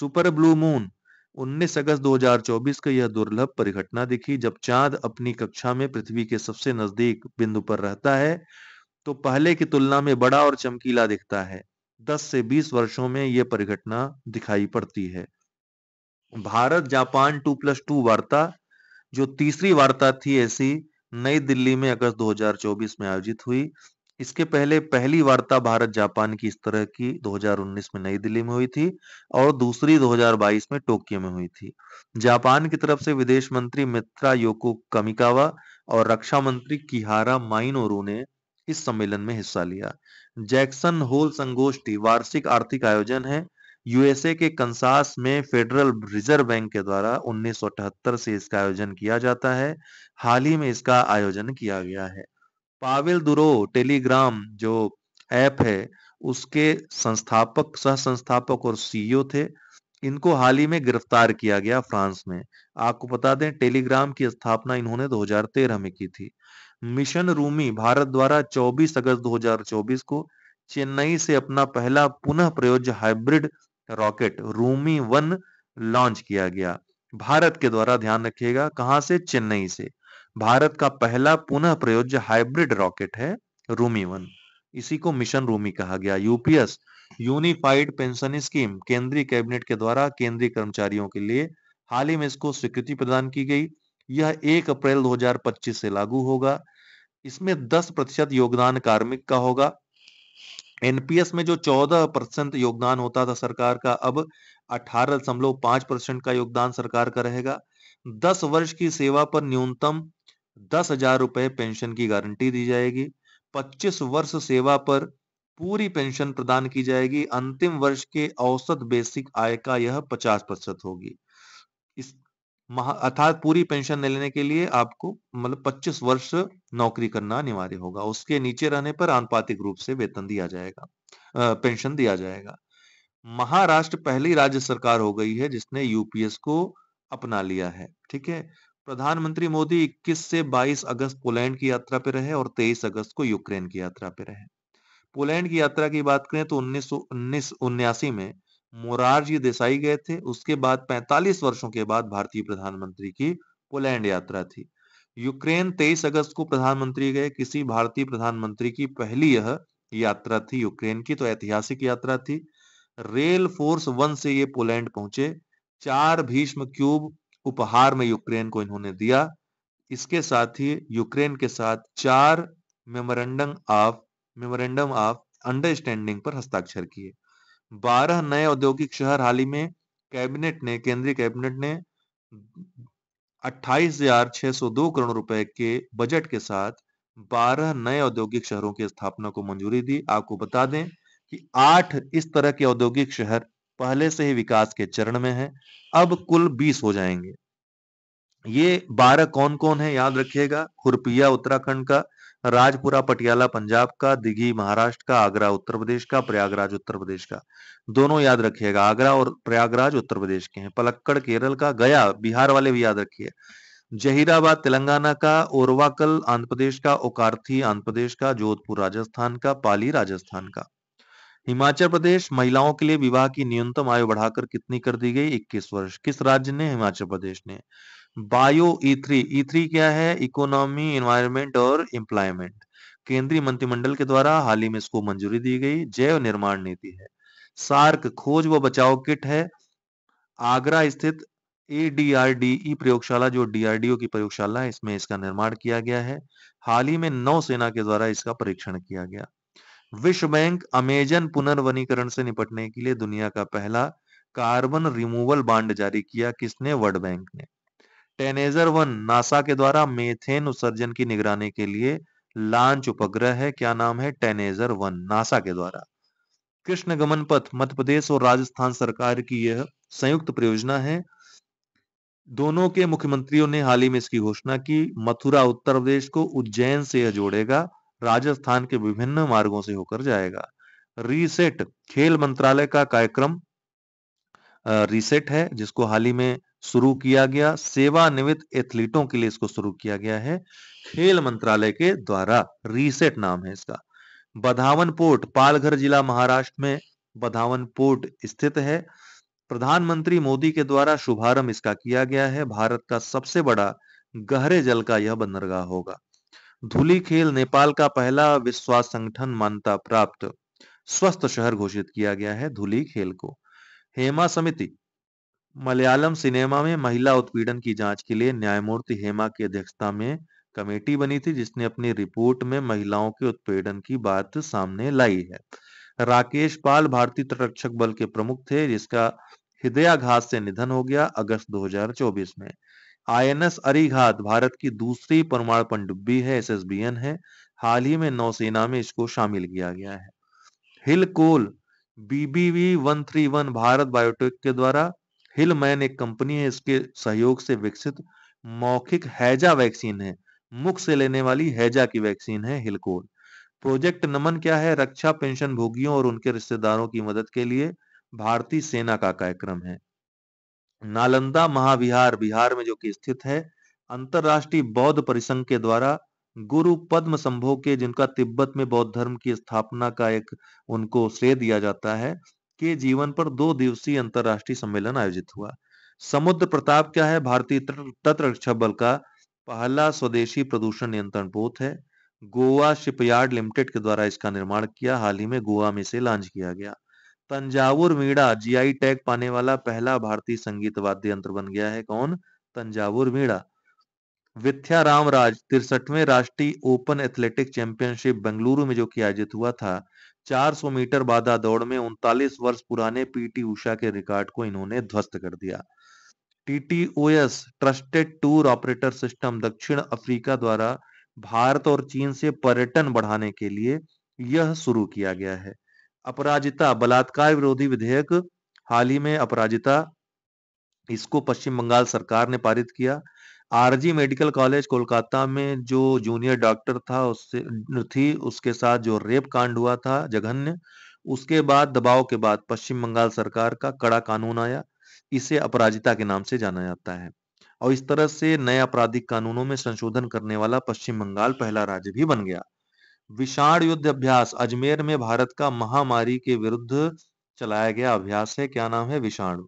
सुपर ब्लू मून 19 अगस्त 2024 को यह दुर्लभ परिघटना दिखी जब चांद अपनी कक्षा में पृथ्वी के सबसे नजदीक बिंदु पर रहता है तो पहले की तुलना में बड़ा और चमकीला दिखता है 10 से 20 वर्षों में यह परिघटना दिखाई पड़ती है भारत जापान 2 प्लस टू वार्ता जो तीसरी वार्ता थी ऐसी नई दिल्ली में अगस्त 2024 में आयोजित हुई इसके पहले पहली वार्ता भारत जापान की इस तरह की 2019 में नई दिल्ली में हुई थी और दूसरी 2022 में टोक्यो में हुई थी जापान की तरफ से विदेश मंत्री मित्रा योको कमिकावा और रक्षा मंत्री किहारा माइनोरू ने इस सम्मेलन में हिस्सा लिया जैक्सन होल संगोष्ठी वार्षिक आर्थिक आयोजन है यूएसए के कंसास में फेडरल रिजर्व बैंक के द्वारा उन्नीस से इसका आयोजन किया जाता है हाल ही में इसका आयोजन किया गया है पावेल दुरो टेलीग्राम जो ऐप है उसके संस्थापक सह संस्थापक और सीईओ थे इनको हाल ही में गिरफ्तार किया गया फ्रांस में आपको बता दें टेलीग्राम की स्थापना इन्होंने 2013 में की थी मिशन रूमी भारत द्वारा 24 अगस्त 2024 को चेन्नई से अपना पहला पुनः प्रयोज्य hybrid rocket Rhumi one launch किया गया भारत के द्वारा ध्यान रखिएगा कहां से चेन्नई से भारत का पहला पुनः प्रयोज्य हाइब्रिड रॉकेट है रूमी वन इसी को मिशन रूमी कहा गया यूपीएस यूनिफाइड पेंशन स्कीम केंद्रीय कैबिनेट के द्वारा केंद्रीय कर्मचारियों के लिए हाल ही में इसको स्वीकृति प्रदान की गई यह एक अप्रैल 2025 से लागू होगा इसमें 10 प्रतिशत योगदान कार्मिक का होगा एनपीएस में जो 14 परसेंट योगदान होता था सरकार का अब अठारह दशमलव पांच परसेंट का योगदान सरकार का रहेगा 10 वर्ष की सेवा पर न्यूनतम दस हजार रुपए पेंशन की गारंटी दी जाएगी पच्चीस वर्ष सेवा पर पूरी पेंशन प्रदान की जाएगी अंतिम वर्ष के औसत बेसिक आय का यह पचास प्रतिशत होगी इस अर्थात पूरी पेंशन लेने के लिए आपको मतलब पच्चीस वर्ष नौकरी करना अनिवार्य होगा उसके नीचे रहने पर आनुपातिक रूप से वेतन दिया जाएगा पेंशन दिया जाएगा महाराष्ट्र पहली राज्य सरकार हो गई है जिसने यूपीएस को अपना लिया है ठीक है प्रधानमंत्री मोदी 21 से 22 अगस्त पोलैंड की यात्रा पर रहे और 23 अगस्त को यूक्रेन की यात्रा पर रहे पोलैंड की यात्रा की बात करें तो उन्नीस उन्यासी में मोरारजी देसाई गए थे उसके बाद 45 वर्षों के बाद भारतीय प्रधानमंत्री की पोलैंड यात्रा थी यूक्रेन 23 अगस्त को प्रधानमंत्री गए किसी भारतीय प्रधानमंत्री की पहली यह यात्रा थी यूक्रेन की तो ऐतिहासिक यात्रा थी रेल फोर्स वन से ये पोलैंड पहुंचे चार भीष्म क्यूब उपहार में यूक्रेन को इन्होंने दिया इसके साथ ही यूक्रेन के साथ चार memorandum of memorandum of understanding पर हस्ताक्षर किए बारह नए औद्योगिक शहर हाल ही में कैबिनेट ने केंद्रीय कैबिनेट ने अट्ठाईस करोड़ रुपए के बजट के साथ 12 नए औद्योगिक शहरों की स्थापना को मंजूरी दी आपको बता दें कि आठ इस तरह के औद्योगिक शहर पहले से ही विकास के चरण में है अब कुल बीस हो जाएंगे ये बारह कौन कौन है याद रखिएगा खुरपिया उत्तराखंड का राजपुरा पटियाला पंजाब का दिघी महाराष्ट्र का आगरा उत्तर प्रदेश का प्रयागराज उत्तर प्रदेश का दोनों याद रखिएगा आगरा और प्रयागराज उत्तर प्रदेश के हैं पलक्कड़ केरल का गया बिहार वाले भी याद रखिए जहीराबाद तेलंगाना का ओरवाकल आंध्र प्रदेश का ओकारथी आंध्र प्रदेश का जोधपुर राजस्थान का पाली राजस्थान का हिमाचल प्रदेश महिलाओं के लिए विवाह की न्यूनतम आयु बढ़ाकर कितनी कर दी गई 21 वर्ष किस राज्य ने हिमाचल प्रदेश ने bio E three E three क्या है इकोनॉमी एनवायरमेंट और एम्प्लॉयमेंट केंद्रीय मंत्रिमंडल के द्वारा हाल ही में इसको मंजूरी दी गई जैव निर्माण नीति है सार्क खोज व बचाव किट है आगरा स्थित ए ई प्रयोगशाला जो डीआरडीओ की प्रयोगशाला है इसमें इसका निर्माण किया गया है हाल ही में नौसेना के द्वारा इसका परीक्षण किया गया विश्व बैंक अमेजन पुनर्वनीकरण से निपटने के लिए दुनिया का पहला कार्बन रिमूवल बांड जारी किया किसने वर्ल्ड बैंक ने टेनेजर वन नासा के द्वारा मेथेन उत्सर्जन की निगरानी के लिए लॉन्च उपग्रह है क्या नाम है टेनेजर वन नासा के द्वारा कृष्ण गमन पथ मध्य प्रदेश और राजस्थान सरकार की यह संयुक्त परियोजना है दोनों के मुख्यमंत्रियों ने हाल ही में इसकी घोषणा की मथुरा उत्तर प्रदेश को उज्जैन से यह जोड़ेगा राजस्थान के विभिन्न मार्गों से होकर जाएगा रीसेट खेल मंत्रालय का कार्यक्रम रीसेट है जिसको हाल ही में शुरू किया गया सेवानिवृत्त एथलीटों के लिए इसको शुरू किया गया है खेल मंत्रालय के द्वारा रीसेट नाम है इसका बधावन पोर्ट पालघर जिला महाराष्ट्र में बधावन पोर्ट स्थित है प्रधानमंत्री मोदी के द्वारा शुभारंभ इसका किया गया है भारत का सबसे बड़ा गहरे जल का यह बंदरगाह होगा धूली खेल नेपाल का पहला विश्वास संगठन मान्यता प्राप्त स्वस्थ शहर घोषित किया गया है धूली खेल को हेमा समिति मलयालम सिनेमा में महिला उत्पीड़न की जांच के लिए न्यायमूर्ति हेमा की अध्यक्षता में कमेटी बनी थी जिसने अपनी रिपोर्ट में महिलाओं के उत्पीड़न की बात सामने लाई है राकेश पाल भारतीय तटरक्षक बल के प्रमुख थे जिसका हृदयाघात से निधन हो गया अगस्त 2024 में आईएनएस अरिघात भारत की दूसरी परमाणु पनडुब्बी है एसएसबीएन है हाल ही में नौसेना में इसको शामिल किया गया है Hillchol BBV one three one Bharat biotech के द्वारा हिल मैन एक कंपनी है इसके सहयोग से विकसित मौखिक हैजा वैक्सीन है मुख से लेने वाली हैजा की वैक्सीन है हिलकोल प्रोजेक्ट नमन क्या है रक्षा पेंशन भोगियों और उनके रिश्तेदारों की मदद के लिए भारतीय सेना का कार्यक्रम है नालंदा महाविहार बिहार में जो कि स्थित है अंतरराष्ट्रीय बौद्ध परिसंघ के द्वारा गुरु पद्म संभो के जिनका तिब्बत में बौद्ध धर्म की स्थापना का एक उनको श्रेय दिया जाता है के जीवन पर दो दिवसीय अंतरराष्ट्रीय सम्मेलन आयोजित हुआ समुद्र प्रताप क्या है भारतीय तटरक्षा बल का पहला स्वदेशी प्रदूषण नियंत्रण पोत है गोवा शिपयार्ड लिमिटेड के द्वारा इसका निर्माण किया हाल ही में गोवा में से लॉन्च किया गया तंजावुर मीड़ा जीआई टैग पाने वाला पहला भारतीय संगीत वाद्य यंत्र बन गया है कौन तंजावुर मीड़ा विथ्या राज तिरसठवें राष्ट्रीय ओपन एथलेटिक चैंपियनशिप बेंगलुरु में जो कि आयोजित हुआ था 400 मीटर बाधा दौड़ में उनतालीस वर्ष पुराने पीटी उषा के रिकॉर्ड को इन्होंने ध्वस्त कर दिया TTOS trusted tour operator system दक्षिण अफ्रीका द्वारा भारत और चीन से पर्यटन बढ़ाने के लिए यह शुरू किया गया है अपराजिता बलात्कार विरोधी विधेयक हाल ही में अपराजिता इसको पश्चिम बंगाल सरकार ने पारित किया आरजी मेडिकल कॉलेज कोलकाता में जो जूनियर डॉक्टर था उससे थी उसके साथ जो रेप कांड हुआ था जघन्य उसके बाद दबाव के बाद पश्चिम बंगाल सरकार का कड़ा कानून आया इसे अपराजिता के नाम से जाना जाता है और इस तरह से नए आपराधिक कानूनों में संशोधन करने वाला पश्चिम बंगाल पहला राज्य भी बन गया विषाण युद्ध अभ्यास अजमेर में भारत का महामारी के विरुद्ध चलाया गया अभ्यास है क्या नाम है विषाणु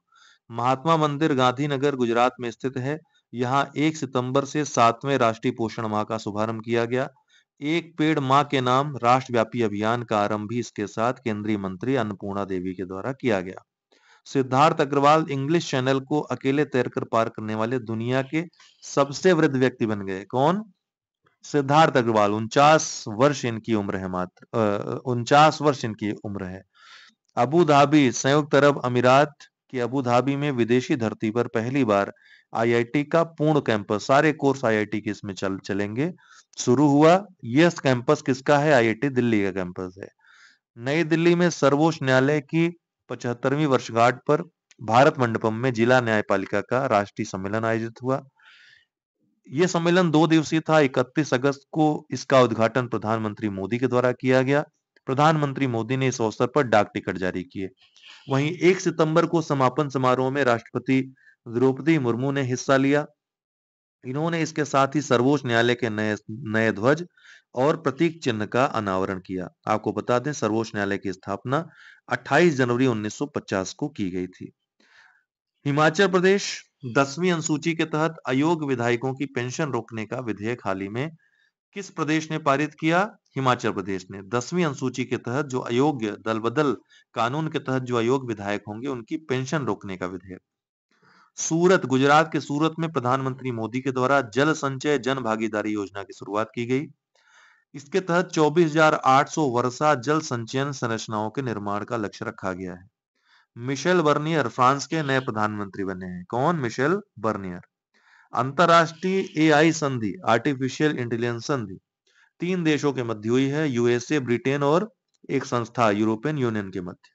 महात्मा मंदिर गांधीनगर गुजरात में स्थित है यहाँ एक सितंबर से सातवें राष्ट्रीय पोषण माह का शुभारंभ किया गया एक पेड़ माह के नाम राष्ट्रव्यापी अभियान का आरंभ भी इसके साथ केंद्रीय मंत्री अन्नपूर्णा देवी के द्वारा किया गया सिद्धार्थ अग्रवाल इंग्लिश चैनल को अकेले तैरकर पार करने वाले दुनिया के सबसे वृद्ध व्यक्ति बन गए कौन सिद्धार्थ अग्रवाल उनचास वर्ष इनकी उम्र है मात्र उनचास वर्ष इनकी उम्र है अबू धाबी संयुक्त अरब अमीरात की अबू धाबी में विदेशी धरती पर पहली बार आईआईटी का पूर्ण कैंपस सारे कोर्स आईआईटी के इसमें चल चलेंगे शुरू हुआ यह कैंपस किसका है आईआईटी दिल्ली का कैंपस है नई दिल्ली में सर्वोच्च न्यायालय की पचहत्तरवीं वर्षगांठ पर भारत मंडपम में जिला न्यायपालिका का राष्ट्रीय सम्मेलन आयोजित हुआ ये सम्मेलन दो दिवसीय था 31 अगस्त को इसका उद्घाटन प्रधानमंत्री मोदी के द्वारा किया गया प्रधानमंत्री मोदी ने इस अवसर पर डाक टिकट जारी किए वहीं 1 सितंबर को समापन समारोह में राष्ट्रपति द्रौपदी मुर्मू ने हिस्सा लिया इन्होंने इसके साथ ही सर्वोच्च न्यायालय के नए नए ध्वज और प्रतीक चिन्ह का अनावरण किया आपको बता दें सर्वोच्च न्यायालय की स्थापना 28 जनवरी 1950 को की गई थी हिमाचल प्रदेश दसवीं अनुसूची के तहत अयोग विधायकों की पेंशन रोकने का विधेयक हाल ही में किस प्रदेश ने पारित किया हिमाचल प्रदेश ने दसवीं अनुसूची के तहत जो अयोग्य दल बदल कानून के तहत जो अयोग विधायक होंगे उनकी पेंशन रोकने का विधेयक सूरत गुजरात के सूरत में प्रधानमंत्री मोदी के द्वारा जल संचय जन भागीदारी योजना की शुरुआत की गई इसके तहत 24,800 वर्षा जल संचयन संरचनाओं के निर्माण का लक्ष्य रखा गया है मिशेल बर्नियर फ्रांस के नए प्रधानमंत्री बने हैं कौन मिशेल बर्नियर अंतरराष्ट्रीय एआई संधि आर्टिफिशियल इंटेलिजेंस संधि तीन देशों के मध्य हुई है यूएसए ब्रिटेन और एक संस्था यूरोपियन यूनियन के मध्य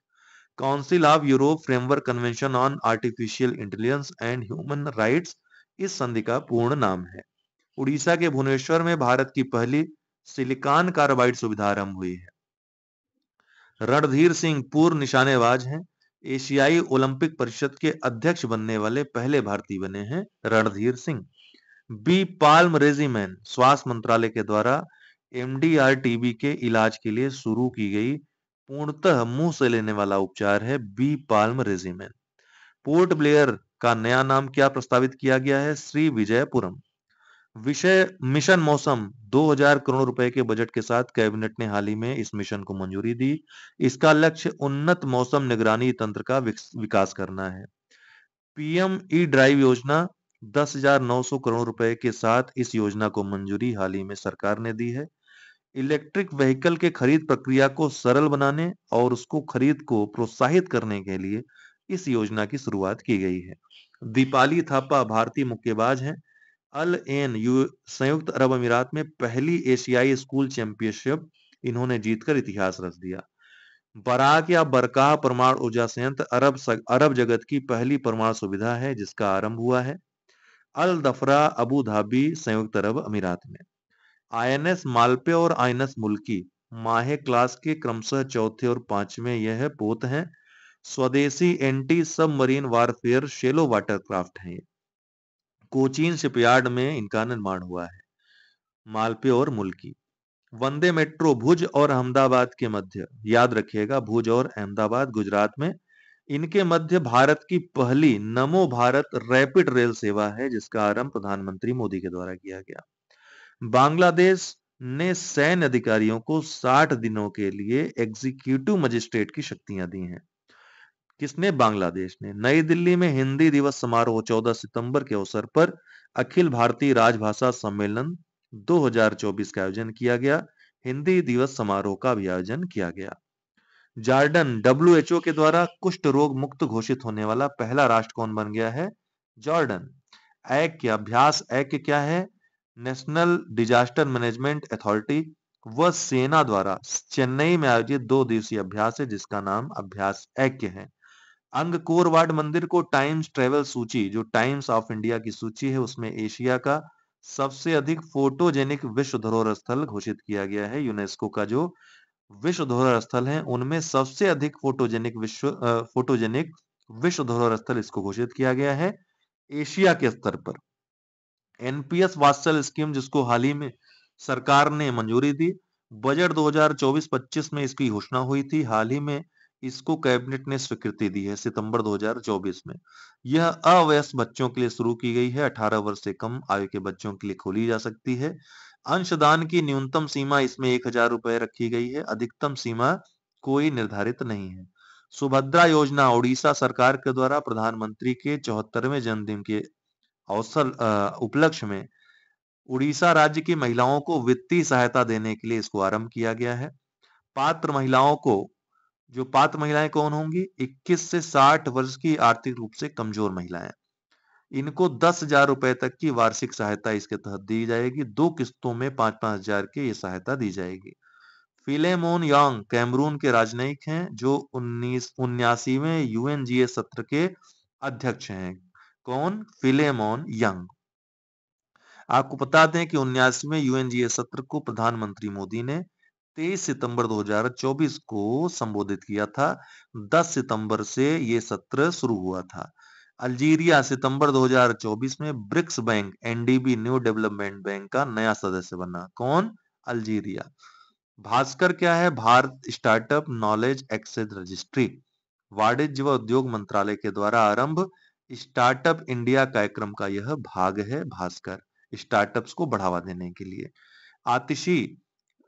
council of Europe framework convention on artificial intelligence and human rights इस संधि का पूर्ण नाम है उड़ीसा के भुवनेश्वर में भारत की पहली सिलिकॉन कार्बाइड सुविधा आरंभ हुई है रणधीर सिंह पूर्व निशानेबाज हैं एशियाई ओलंपिक परिषद के अध्यक्ष बनने वाले पहले भारतीय बने हैं Randhir Singh BPaLM regimen स्वास्थ्य मंत्रालय के द्वारा एमडीआर टीबी के इलाज के लिए शुरू की गई पूर्णतः मुंह से लेने वाला उपचार है BPaLM regimen port Blair का नया नाम क्या प्रस्तावित किया गया है श्री विजयपुरम विषय मिशन मौसम 2000 करोड़ रुपए के बजट के साथ कैबिनेट ने हाल ही में इस मिशन को मंजूरी दी इसका लक्ष्य उन्नत मौसम निगरानी तंत्र का विकास करना है पीएम ई ड्राइव योजना 10,900 करोड़ रुपए के साथ इस योजना को मंजूरी हाल ही में सरकार ने दी है इलेक्ट्रिक व्हीकल के खरीद प्रक्रिया को सरल बनाने और उसको खरीद को प्रोत्साहित करने के लिए इस योजना की शुरुआत की गई है दीपाली थापा भारतीय मुक्केबाज हैं अल एन यू संयुक्त अरब अमीरात में पहली एशियाई स्कूल चैंपियनशिप इन्होंने जीतकर इतिहास रच दिया बराक या बरका परमाणु ऊर्जा संयंत्र अरब सग, अरब जगत की पहली परमाणु सुविधा है जिसका आरंभ हुआ है अल दफरा अबू धाबी संयुक्त अरब अमीरात में आईएनएस मालपे और आईएनएस मुल्की माहे क्लास के क्रमशः चौथे और पांचवें यह पोत हैं स्वदेशी anti submarine warfare shallow watercraft हैं कोचीन शिपयार्ड में इनका निर्माण हुआ है मालपे और मुल्की वंदे मेट्रो भुज और अहमदाबाद के मध्य याद रखिएगा भुज और अहमदाबाद गुजरात में इनके मध्य भारत की पहली नमो भारत रैपिड रेल सेवा है जिसका आरंभ प्रधानमंत्री मोदी के द्वारा किया गया बांग्लादेश ने सैन्य अधिकारियों को 60 दिनों के लिए एग्जीक्यूटिव मजिस्ट्रेट की शक्तियां दी हैं किसने बांग्लादेश ने नई दिल्ली में हिंदी दिवस समारोह 14 सितंबर के अवसर पर अखिल भारतीय राजभाषा सम्मेलन 2024 का आयोजन किया गया हिंदी दिवस समारोह का भी आयोजन किया गया जार्डन डब्ल्यू के द्वारा कुष्ठ रोग मुक्त घोषित होने वाला पहला राष्ट्र कौन बन गया है जॉर्डन एक्ट के अभ्यास एक्ट क्या है नेशनल डिजास्टर मैनेजमेंट अथॉरिटी व सेना द्वारा चेन्नई में आयोजित दो दिवसीय अभ्यास है जिसका नाम अभ्यास एक्ट है वार्ड मंदिर को टाइम्स ट्रेवल सूची जो टाइम्स ऑफ इंडिया की सूची है उसमें एशिया का सबसे अधिक फोटोजेनिक विश्व धरोहर स्थल घोषित किया गया है यूनेस्को का जो विश्व धरोहर स्थल है उनमें सबसे अधिक फोटोजेनिक विश्व फोटोजेनिक विश्व धरोहर स्थल इसको घोषित किया गया है एशिया के स्तर पर एनपीएस वास्तल स्कीम जिसको हाल ही में सरकार ने मंजूरी दी बजट 2024-25 में इसकी घोषणा हुई थी हाल ही में इसको कैबिनेट ने स्वीकृति दी है सितंबर 2024 में यह अवयस्क बच्चों के लिए शुरू की गई है 18 वर्ष से कम आयु के बच्चों के लिए खोली जा सकती है अंशदान की न्यूनतम सीमा इसमें एक हजार रुपए रखी गई है अधिकतम सीमा कोई निर्धारित नहीं है सुभद्रा योजना ओडिशा सरकार के द्वारा प्रधानमंत्री के चौहत्तरवें जन्मदिन के अवसर उपलक्ष्य में उड़ीसा राज्य की महिलाओं को वित्तीय सहायता देने के लिए इसको आरंभ किया गया है पात्र महिलाओं को जो पात्र महिलाएं कौन होंगी 21 से 60 वर्ष की आर्थिक रूप से कमजोर महिलाएं इनको दस हजार रुपए तक की वार्षिक सहायता इसके तहत दी जाएगी दो किस्तों में पांच पांच हजार की ये सहायता दी जाएगी फिलेमोन यांग कैमरून के राजनयिक हैं जो उन्नीस उन्यासीवें यूएनजीए सत्र के अध्यक्ष हैं कौन फिलेमोन यंग आपको बता दें कि में यूएनजीए सत्र को प्रधानमंत्री मोदी ने 23 सितंबर 2024 को संबोधित किया था 10 सितंबर से ये सत्र शुरू हुआ था अल्जीरिया सितंबर 2024 में BRICS bank NDB new development bank का नया सदस्य बना कौन अल्जीरिया भास्कर क्या है Bharat startup knowledge access registry वाणिज्य व उद्योग मंत्रालय के द्वारा आरंभ स्टार्टअप इंडिया कार्यक्रम का यह भाग है भास्कर स्टार्टअप्स को बढ़ावा देने के लिए आतिशी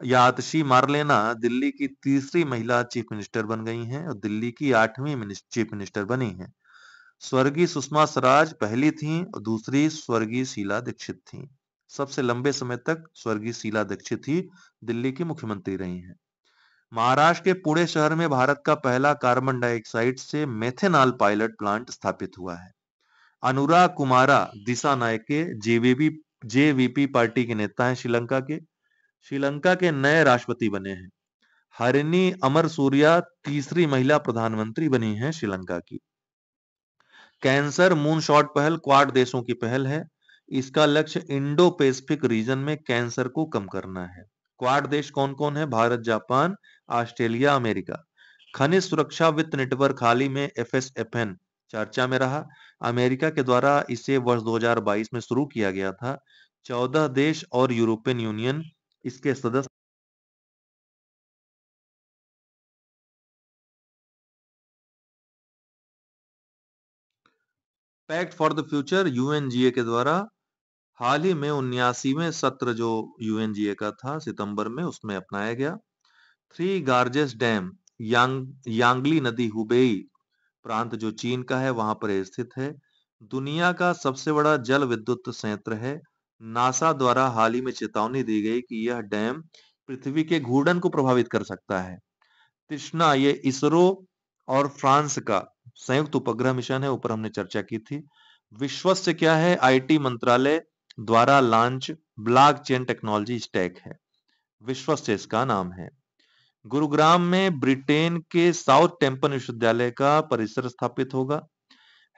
यातशी मारलेना दिल्ली की तीसरी महिला चीफ मिनिस्टर बन गई हैं और दिल्ली की आठवीं चीफ मिनिस्टर बनी हैं स्वर्गीय सुषमा स्वराज पहली थीं और दूसरी स्वर्गीय शीला दीक्षित थीं सबसे लंबे समय तक स्वर्गीय शीला दीक्षित ही दिल्ली की मुख्यमंत्री रही हैं महाराष्ट्र के पुणे शहर में भारत का पहला कार्बन डाइऑक्साइड से मेथेनॉल पायलट प्लांट स्थापित हुआ है Anura Kumara Dissanayake JVP JVP party के नेता हैं श्रीलंका के श्रीलंका के नए राष्ट्रपति बने हैं हरिनी अमर सूर्या तीसरी महिला प्रधानमंत्री बनी हैं श्रीलंका की कैंसर मून शॉट पहल क्वाड देशों की पहल है इसका लक्ष्य इंडो पैसिफिक रीजन में कैंसर को कम करना है क्वाड देश कौन कौन है भारत जापान ऑस्ट्रेलिया अमेरिका खनिज सुरक्षा वित्त नेटवर्क हाल ही में एफ एस एफ एन चर्चा में रहा अमेरिका के द्वारा इसे वर्ष 2022 में शुरू किया गया था 14 देश और यूरोपियन यूनियन इसके सदस्य pact for the future UNGA के द्वारा हाल ही में उन्यासीवें सत्र जो यूएनजीए का था सितंबर में उसमें अपनाया गया थ्री गार्जेस डैम यांग यांगली नदी हुबेई प्रांत जो चीन का है वहां पर स्थित है दुनिया का सबसे बड़ा जल विद्युत संयंत्र है नासा द्वारा हाल ही में चेतावनी दी गई कि यह डैम पृथ्वी के घूर्णन को प्रभावित कर सकता है तृष्णा ये इसरो और फ्रांस का संयुक्त उपग्रह मिशन है ऊपर हमने चर्चा की थी विश्वस्त क्या है आईटी मंत्रालय द्वारा लॉन्च चेन टेक्नोलॉजी स्टैक है विश्वस्त इसका नाम है गुरुग्राम में ब्रिटेन के साउथ टेम्पन विश्वविद्यालय का परिसर स्थापित होगा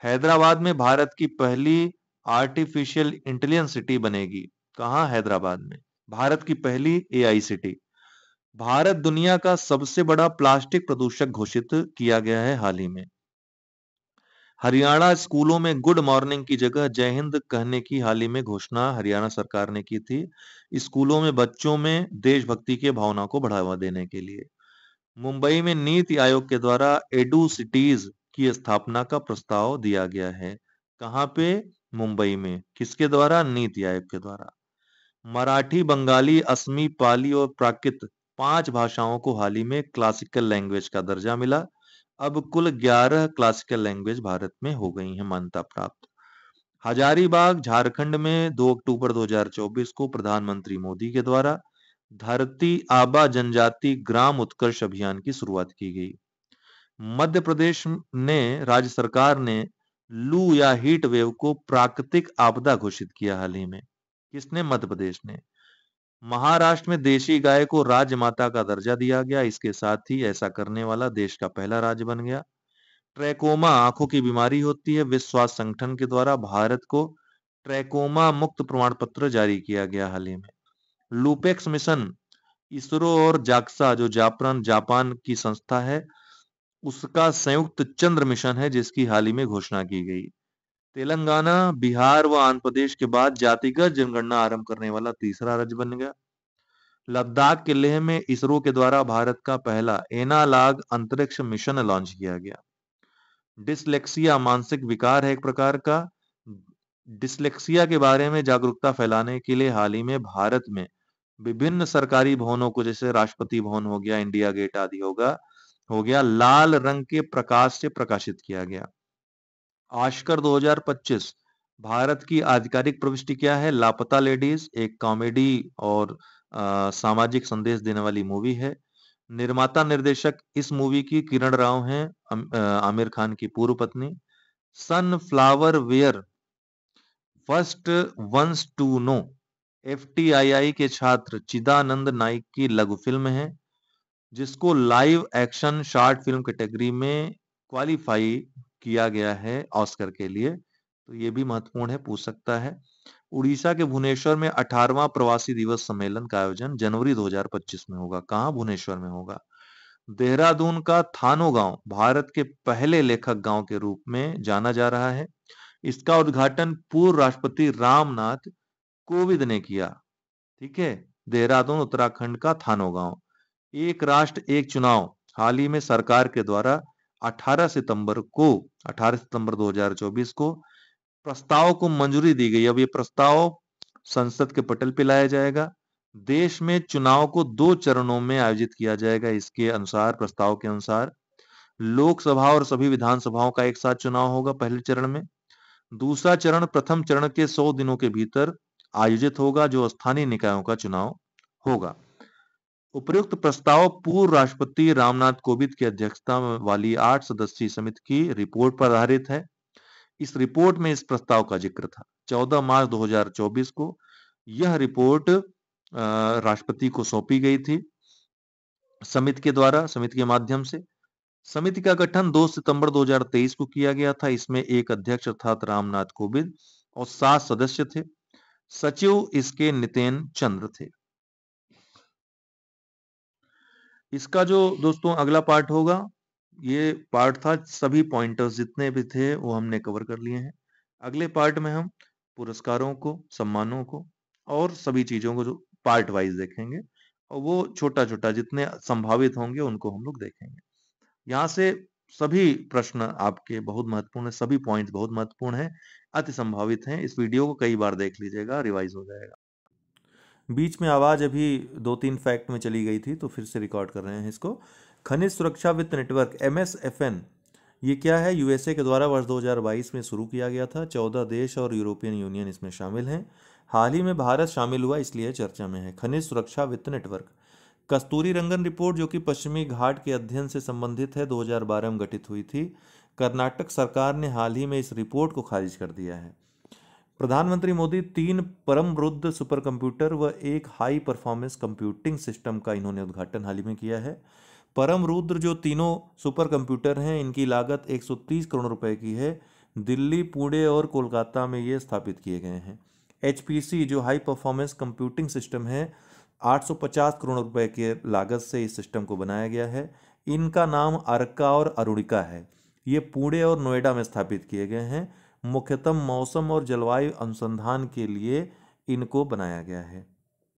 हैदराबाद में भारत की पहली आर्टिफिशियल इंटेलिजेंस सिटी बनेगी कहा हैदराबाद में भारत की पहली ए सिटी भारत दुनिया का सबसे बड़ा प्लास्टिक प्रदूषक घोषित किया गया है हाल ही में हरियाणा स्कूलों में गुड मॉर्निंग की जगह जय हिंद कहने की हाल ही में घोषणा हरियाणा सरकार ने की थी स्कूलों में बच्चों में देशभक्ति के भावना को बढ़ावा देने के लिए मुंबई में नीति आयोग के द्वारा एडू सिटीज की स्थापना का प्रस्ताव दिया गया है कहाँ पे मुंबई में किसके द्वारा नीति आयोग के द्वारा मराठी बंगाली असमी पाली और प्राकृत पांच भाषाओं को हाल ही में क्लासिकल लैंग्वेज का दर्जा मिला अब कुल ग्यारह क्लासिकल लैंग्वेज भारत में हो गई है मान्यता प्राप्त हजारीबाग झारखंड में 2 अक्टूबर 2024 को प्रधानमंत्री मोदी के द्वारा धरती आबा जनजाति ग्राम उत्कर्ष अभियान की शुरुआत की गई मध्य प्रदेश ने राज्य सरकार ने लू या हीट वेव को प्राकृतिक आपदा घोषित किया हाल ही में किसने मध्य प्रदेश ने महाराष्ट्र में देशी गाय को राज्य माता का दर्जा दिया गया इसके साथ ही ऐसा करने वाला देश का पहला राज्य बन गया ट्रैकोमा आंखों की बीमारी होती है विश्व स्वास्थ्य संगठन के द्वारा भारत को ट्रैकोमा मुक्त प्रमाण पत्र जारी किया गया हाल ही में लूपेक्स मिशन इसरो और जाक्सा जो जापान जापान की संस्था है उसका संयुक्त चंद्र मिशन है जिसकी हाल ही में घोषणा की गई तेलंगाना बिहार व आंध्र प्रदेश के बाद जातिगत जनगणना आरंभ करने वाला तीसरा राज्य बन गया लद्दाख के लेह में इसरो के द्वारा भारत का पहला एनालाग अंतरिक्ष मिशन लॉन्च किया गया डिसलेक्सिया मानसिक विकार है एक प्रकार का डिसलेक्सिया के बारे में जागरूकता फैलाने के लिए हाल ही में भारत में विभिन्न सरकारी भवनों को जैसे राष्ट्रपति भवन हो गया इंडिया गेट आदि होगा हो गया लाल रंग के प्रकाश से प्रकाशित किया गया आश्कर 2025 भारत की आधिकारिक प्रविष्टि क्या है लापता लेडीज एक कॉमेडी और आ, सामाजिक संदेश देने वाली मूवी है निर्माता निर्देशक इस मूवी की किरण राव हैं आमिर खान की पूर्व पत्नी sunflower were first ones to know एफ के छात्र चिदानंद नाइक की लघु फिल्म है जिसको live action short film category में क्वालिफाई किया गया है ऑस्कर के लिए तो ये भी महत्वपूर्ण है पूछ सकता है उड़ीसा के भुवनेश्वर में 18वां प्रवासी दिवस सम्मेलन का आयोजन जनवरी 2025 में होगा कहाँ भुवनेश्वर में होगा देहरादून का थानो गांव भारत के पहले लेखक गांव के रूप में जाना जा रहा है इसका उद्घाटन पूर्व राष्ट्रपति रामनाथ कोविंद ने किया ठीक है देहरादून उत्तराखंड का थानो गांव एक राष्ट्र एक चुनाव हाल ही में सरकार के द्वारा 18 सितंबर को 18 सितंबर 2024 को प्रस्ताव को मंजूरी दी गई अब ये प्रस्ताव संसद के पटल पे लाया जाएगा देश में चुनाव को दो चरणों में आयोजित किया जाएगा इसके अनुसार प्रस्ताव के अनुसार लोकसभा और सभी विधानसभाओं का एक साथ चुनाव होगा पहले चरण में दूसरा चरण प्रथम चरण के 100 दिनों के भीतर आयोजित होगा जो स्थानीय निकायों का चुनाव होगा उपयुक्त प्रस्ताव पूर्व राष्ट्रपति रामनाथ कोविंद की अध्यक्षता वाली आठ सदस्यीय समिति की रिपोर्ट पर आधारित है इस रिपोर्ट में इस प्रस्ताव का जिक्र था 14 मार्च 2024 को यह रिपोर्ट राष्ट्रपति को सौंपी गई थी समिति के द्वारा समिति के माध्यम से समिति का गठन 2 सितंबर 2023 को किया गया था इसमें एक अध्यक्ष अर्थात रामनाथ कोविंद और सात सदस्य थे सचिव इसके नितेन चंद्र थे इसका जो दोस्तों अगला पार्ट होगा ये पार्ट था सभी पॉइंटर्स जितने भी थे वो हमने कवर कर लिए हैं अगले पार्ट में हम पुरस्कारों को सम्मानों को और सभी चीज़ों को जो पार्ट वाइज देखेंगे और वो छोटा छोटा जितने संभावित होंगे उनको हम लोग देखेंगे यहाँ से सभी प्रश्न आपके बहुत महत्वपूर्ण है सभी पॉइंट्स बहुत महत्वपूर्ण है अति संभावित हैं इस वीडियो को कई बार देख लीजिएगा रिवाइज हो जाएगा बीच में आवाज़ अभी दो तीन फैक्ट में चली गई थी तो फिर से रिकॉर्ड कर रहे हैं इसको खनिज सुरक्षा वित्त network M S F N ये क्या है यूएसए के द्वारा वर्ष 2022 में शुरू किया गया था चौदह देश और यूरोपियन यूनियन इसमें शामिल हैं हाल ही में भारत शामिल हुआ इसलिए चर्चा में है खनिज सुरक्षा वित्त नेटवर्क कस्तूरी रंगन रिपोर्ट जो कि पश्चिमी घाट के अध्ययन से संबंधित है 2012 में गठित हुई थी कर्नाटक सरकार ने हाल ही में इस रिपोर्ट को खारिज कर दिया है प्रधानमंत्री मोदी तीन परम रुद्ध सुपर कंप्यूटर व एक हाई परफॉर्मेंस कंप्यूटिंग सिस्टम का इन्होंने उद्घाटन हाल ही में किया है परम रुद्र जो तीनों सुपर कंप्यूटर हैं इनकी लागत 130 करोड़ रुपए की है दिल्ली पुणे और कोलकाता में ये स्थापित किए गए हैं एच जो हाई परफॉर्मेंस कंप्यूटिंग सिस्टम है 850 करोड़ रुपए के लागत से इस सिस्टम को बनाया गया है इनका नाम अरका और अरुणिका है ये पुणे और नोएडा में स्थापित किए गए हैं मुख्यतः मौसम और जलवायु अनुसंधान के लिए इनको बनाया गया है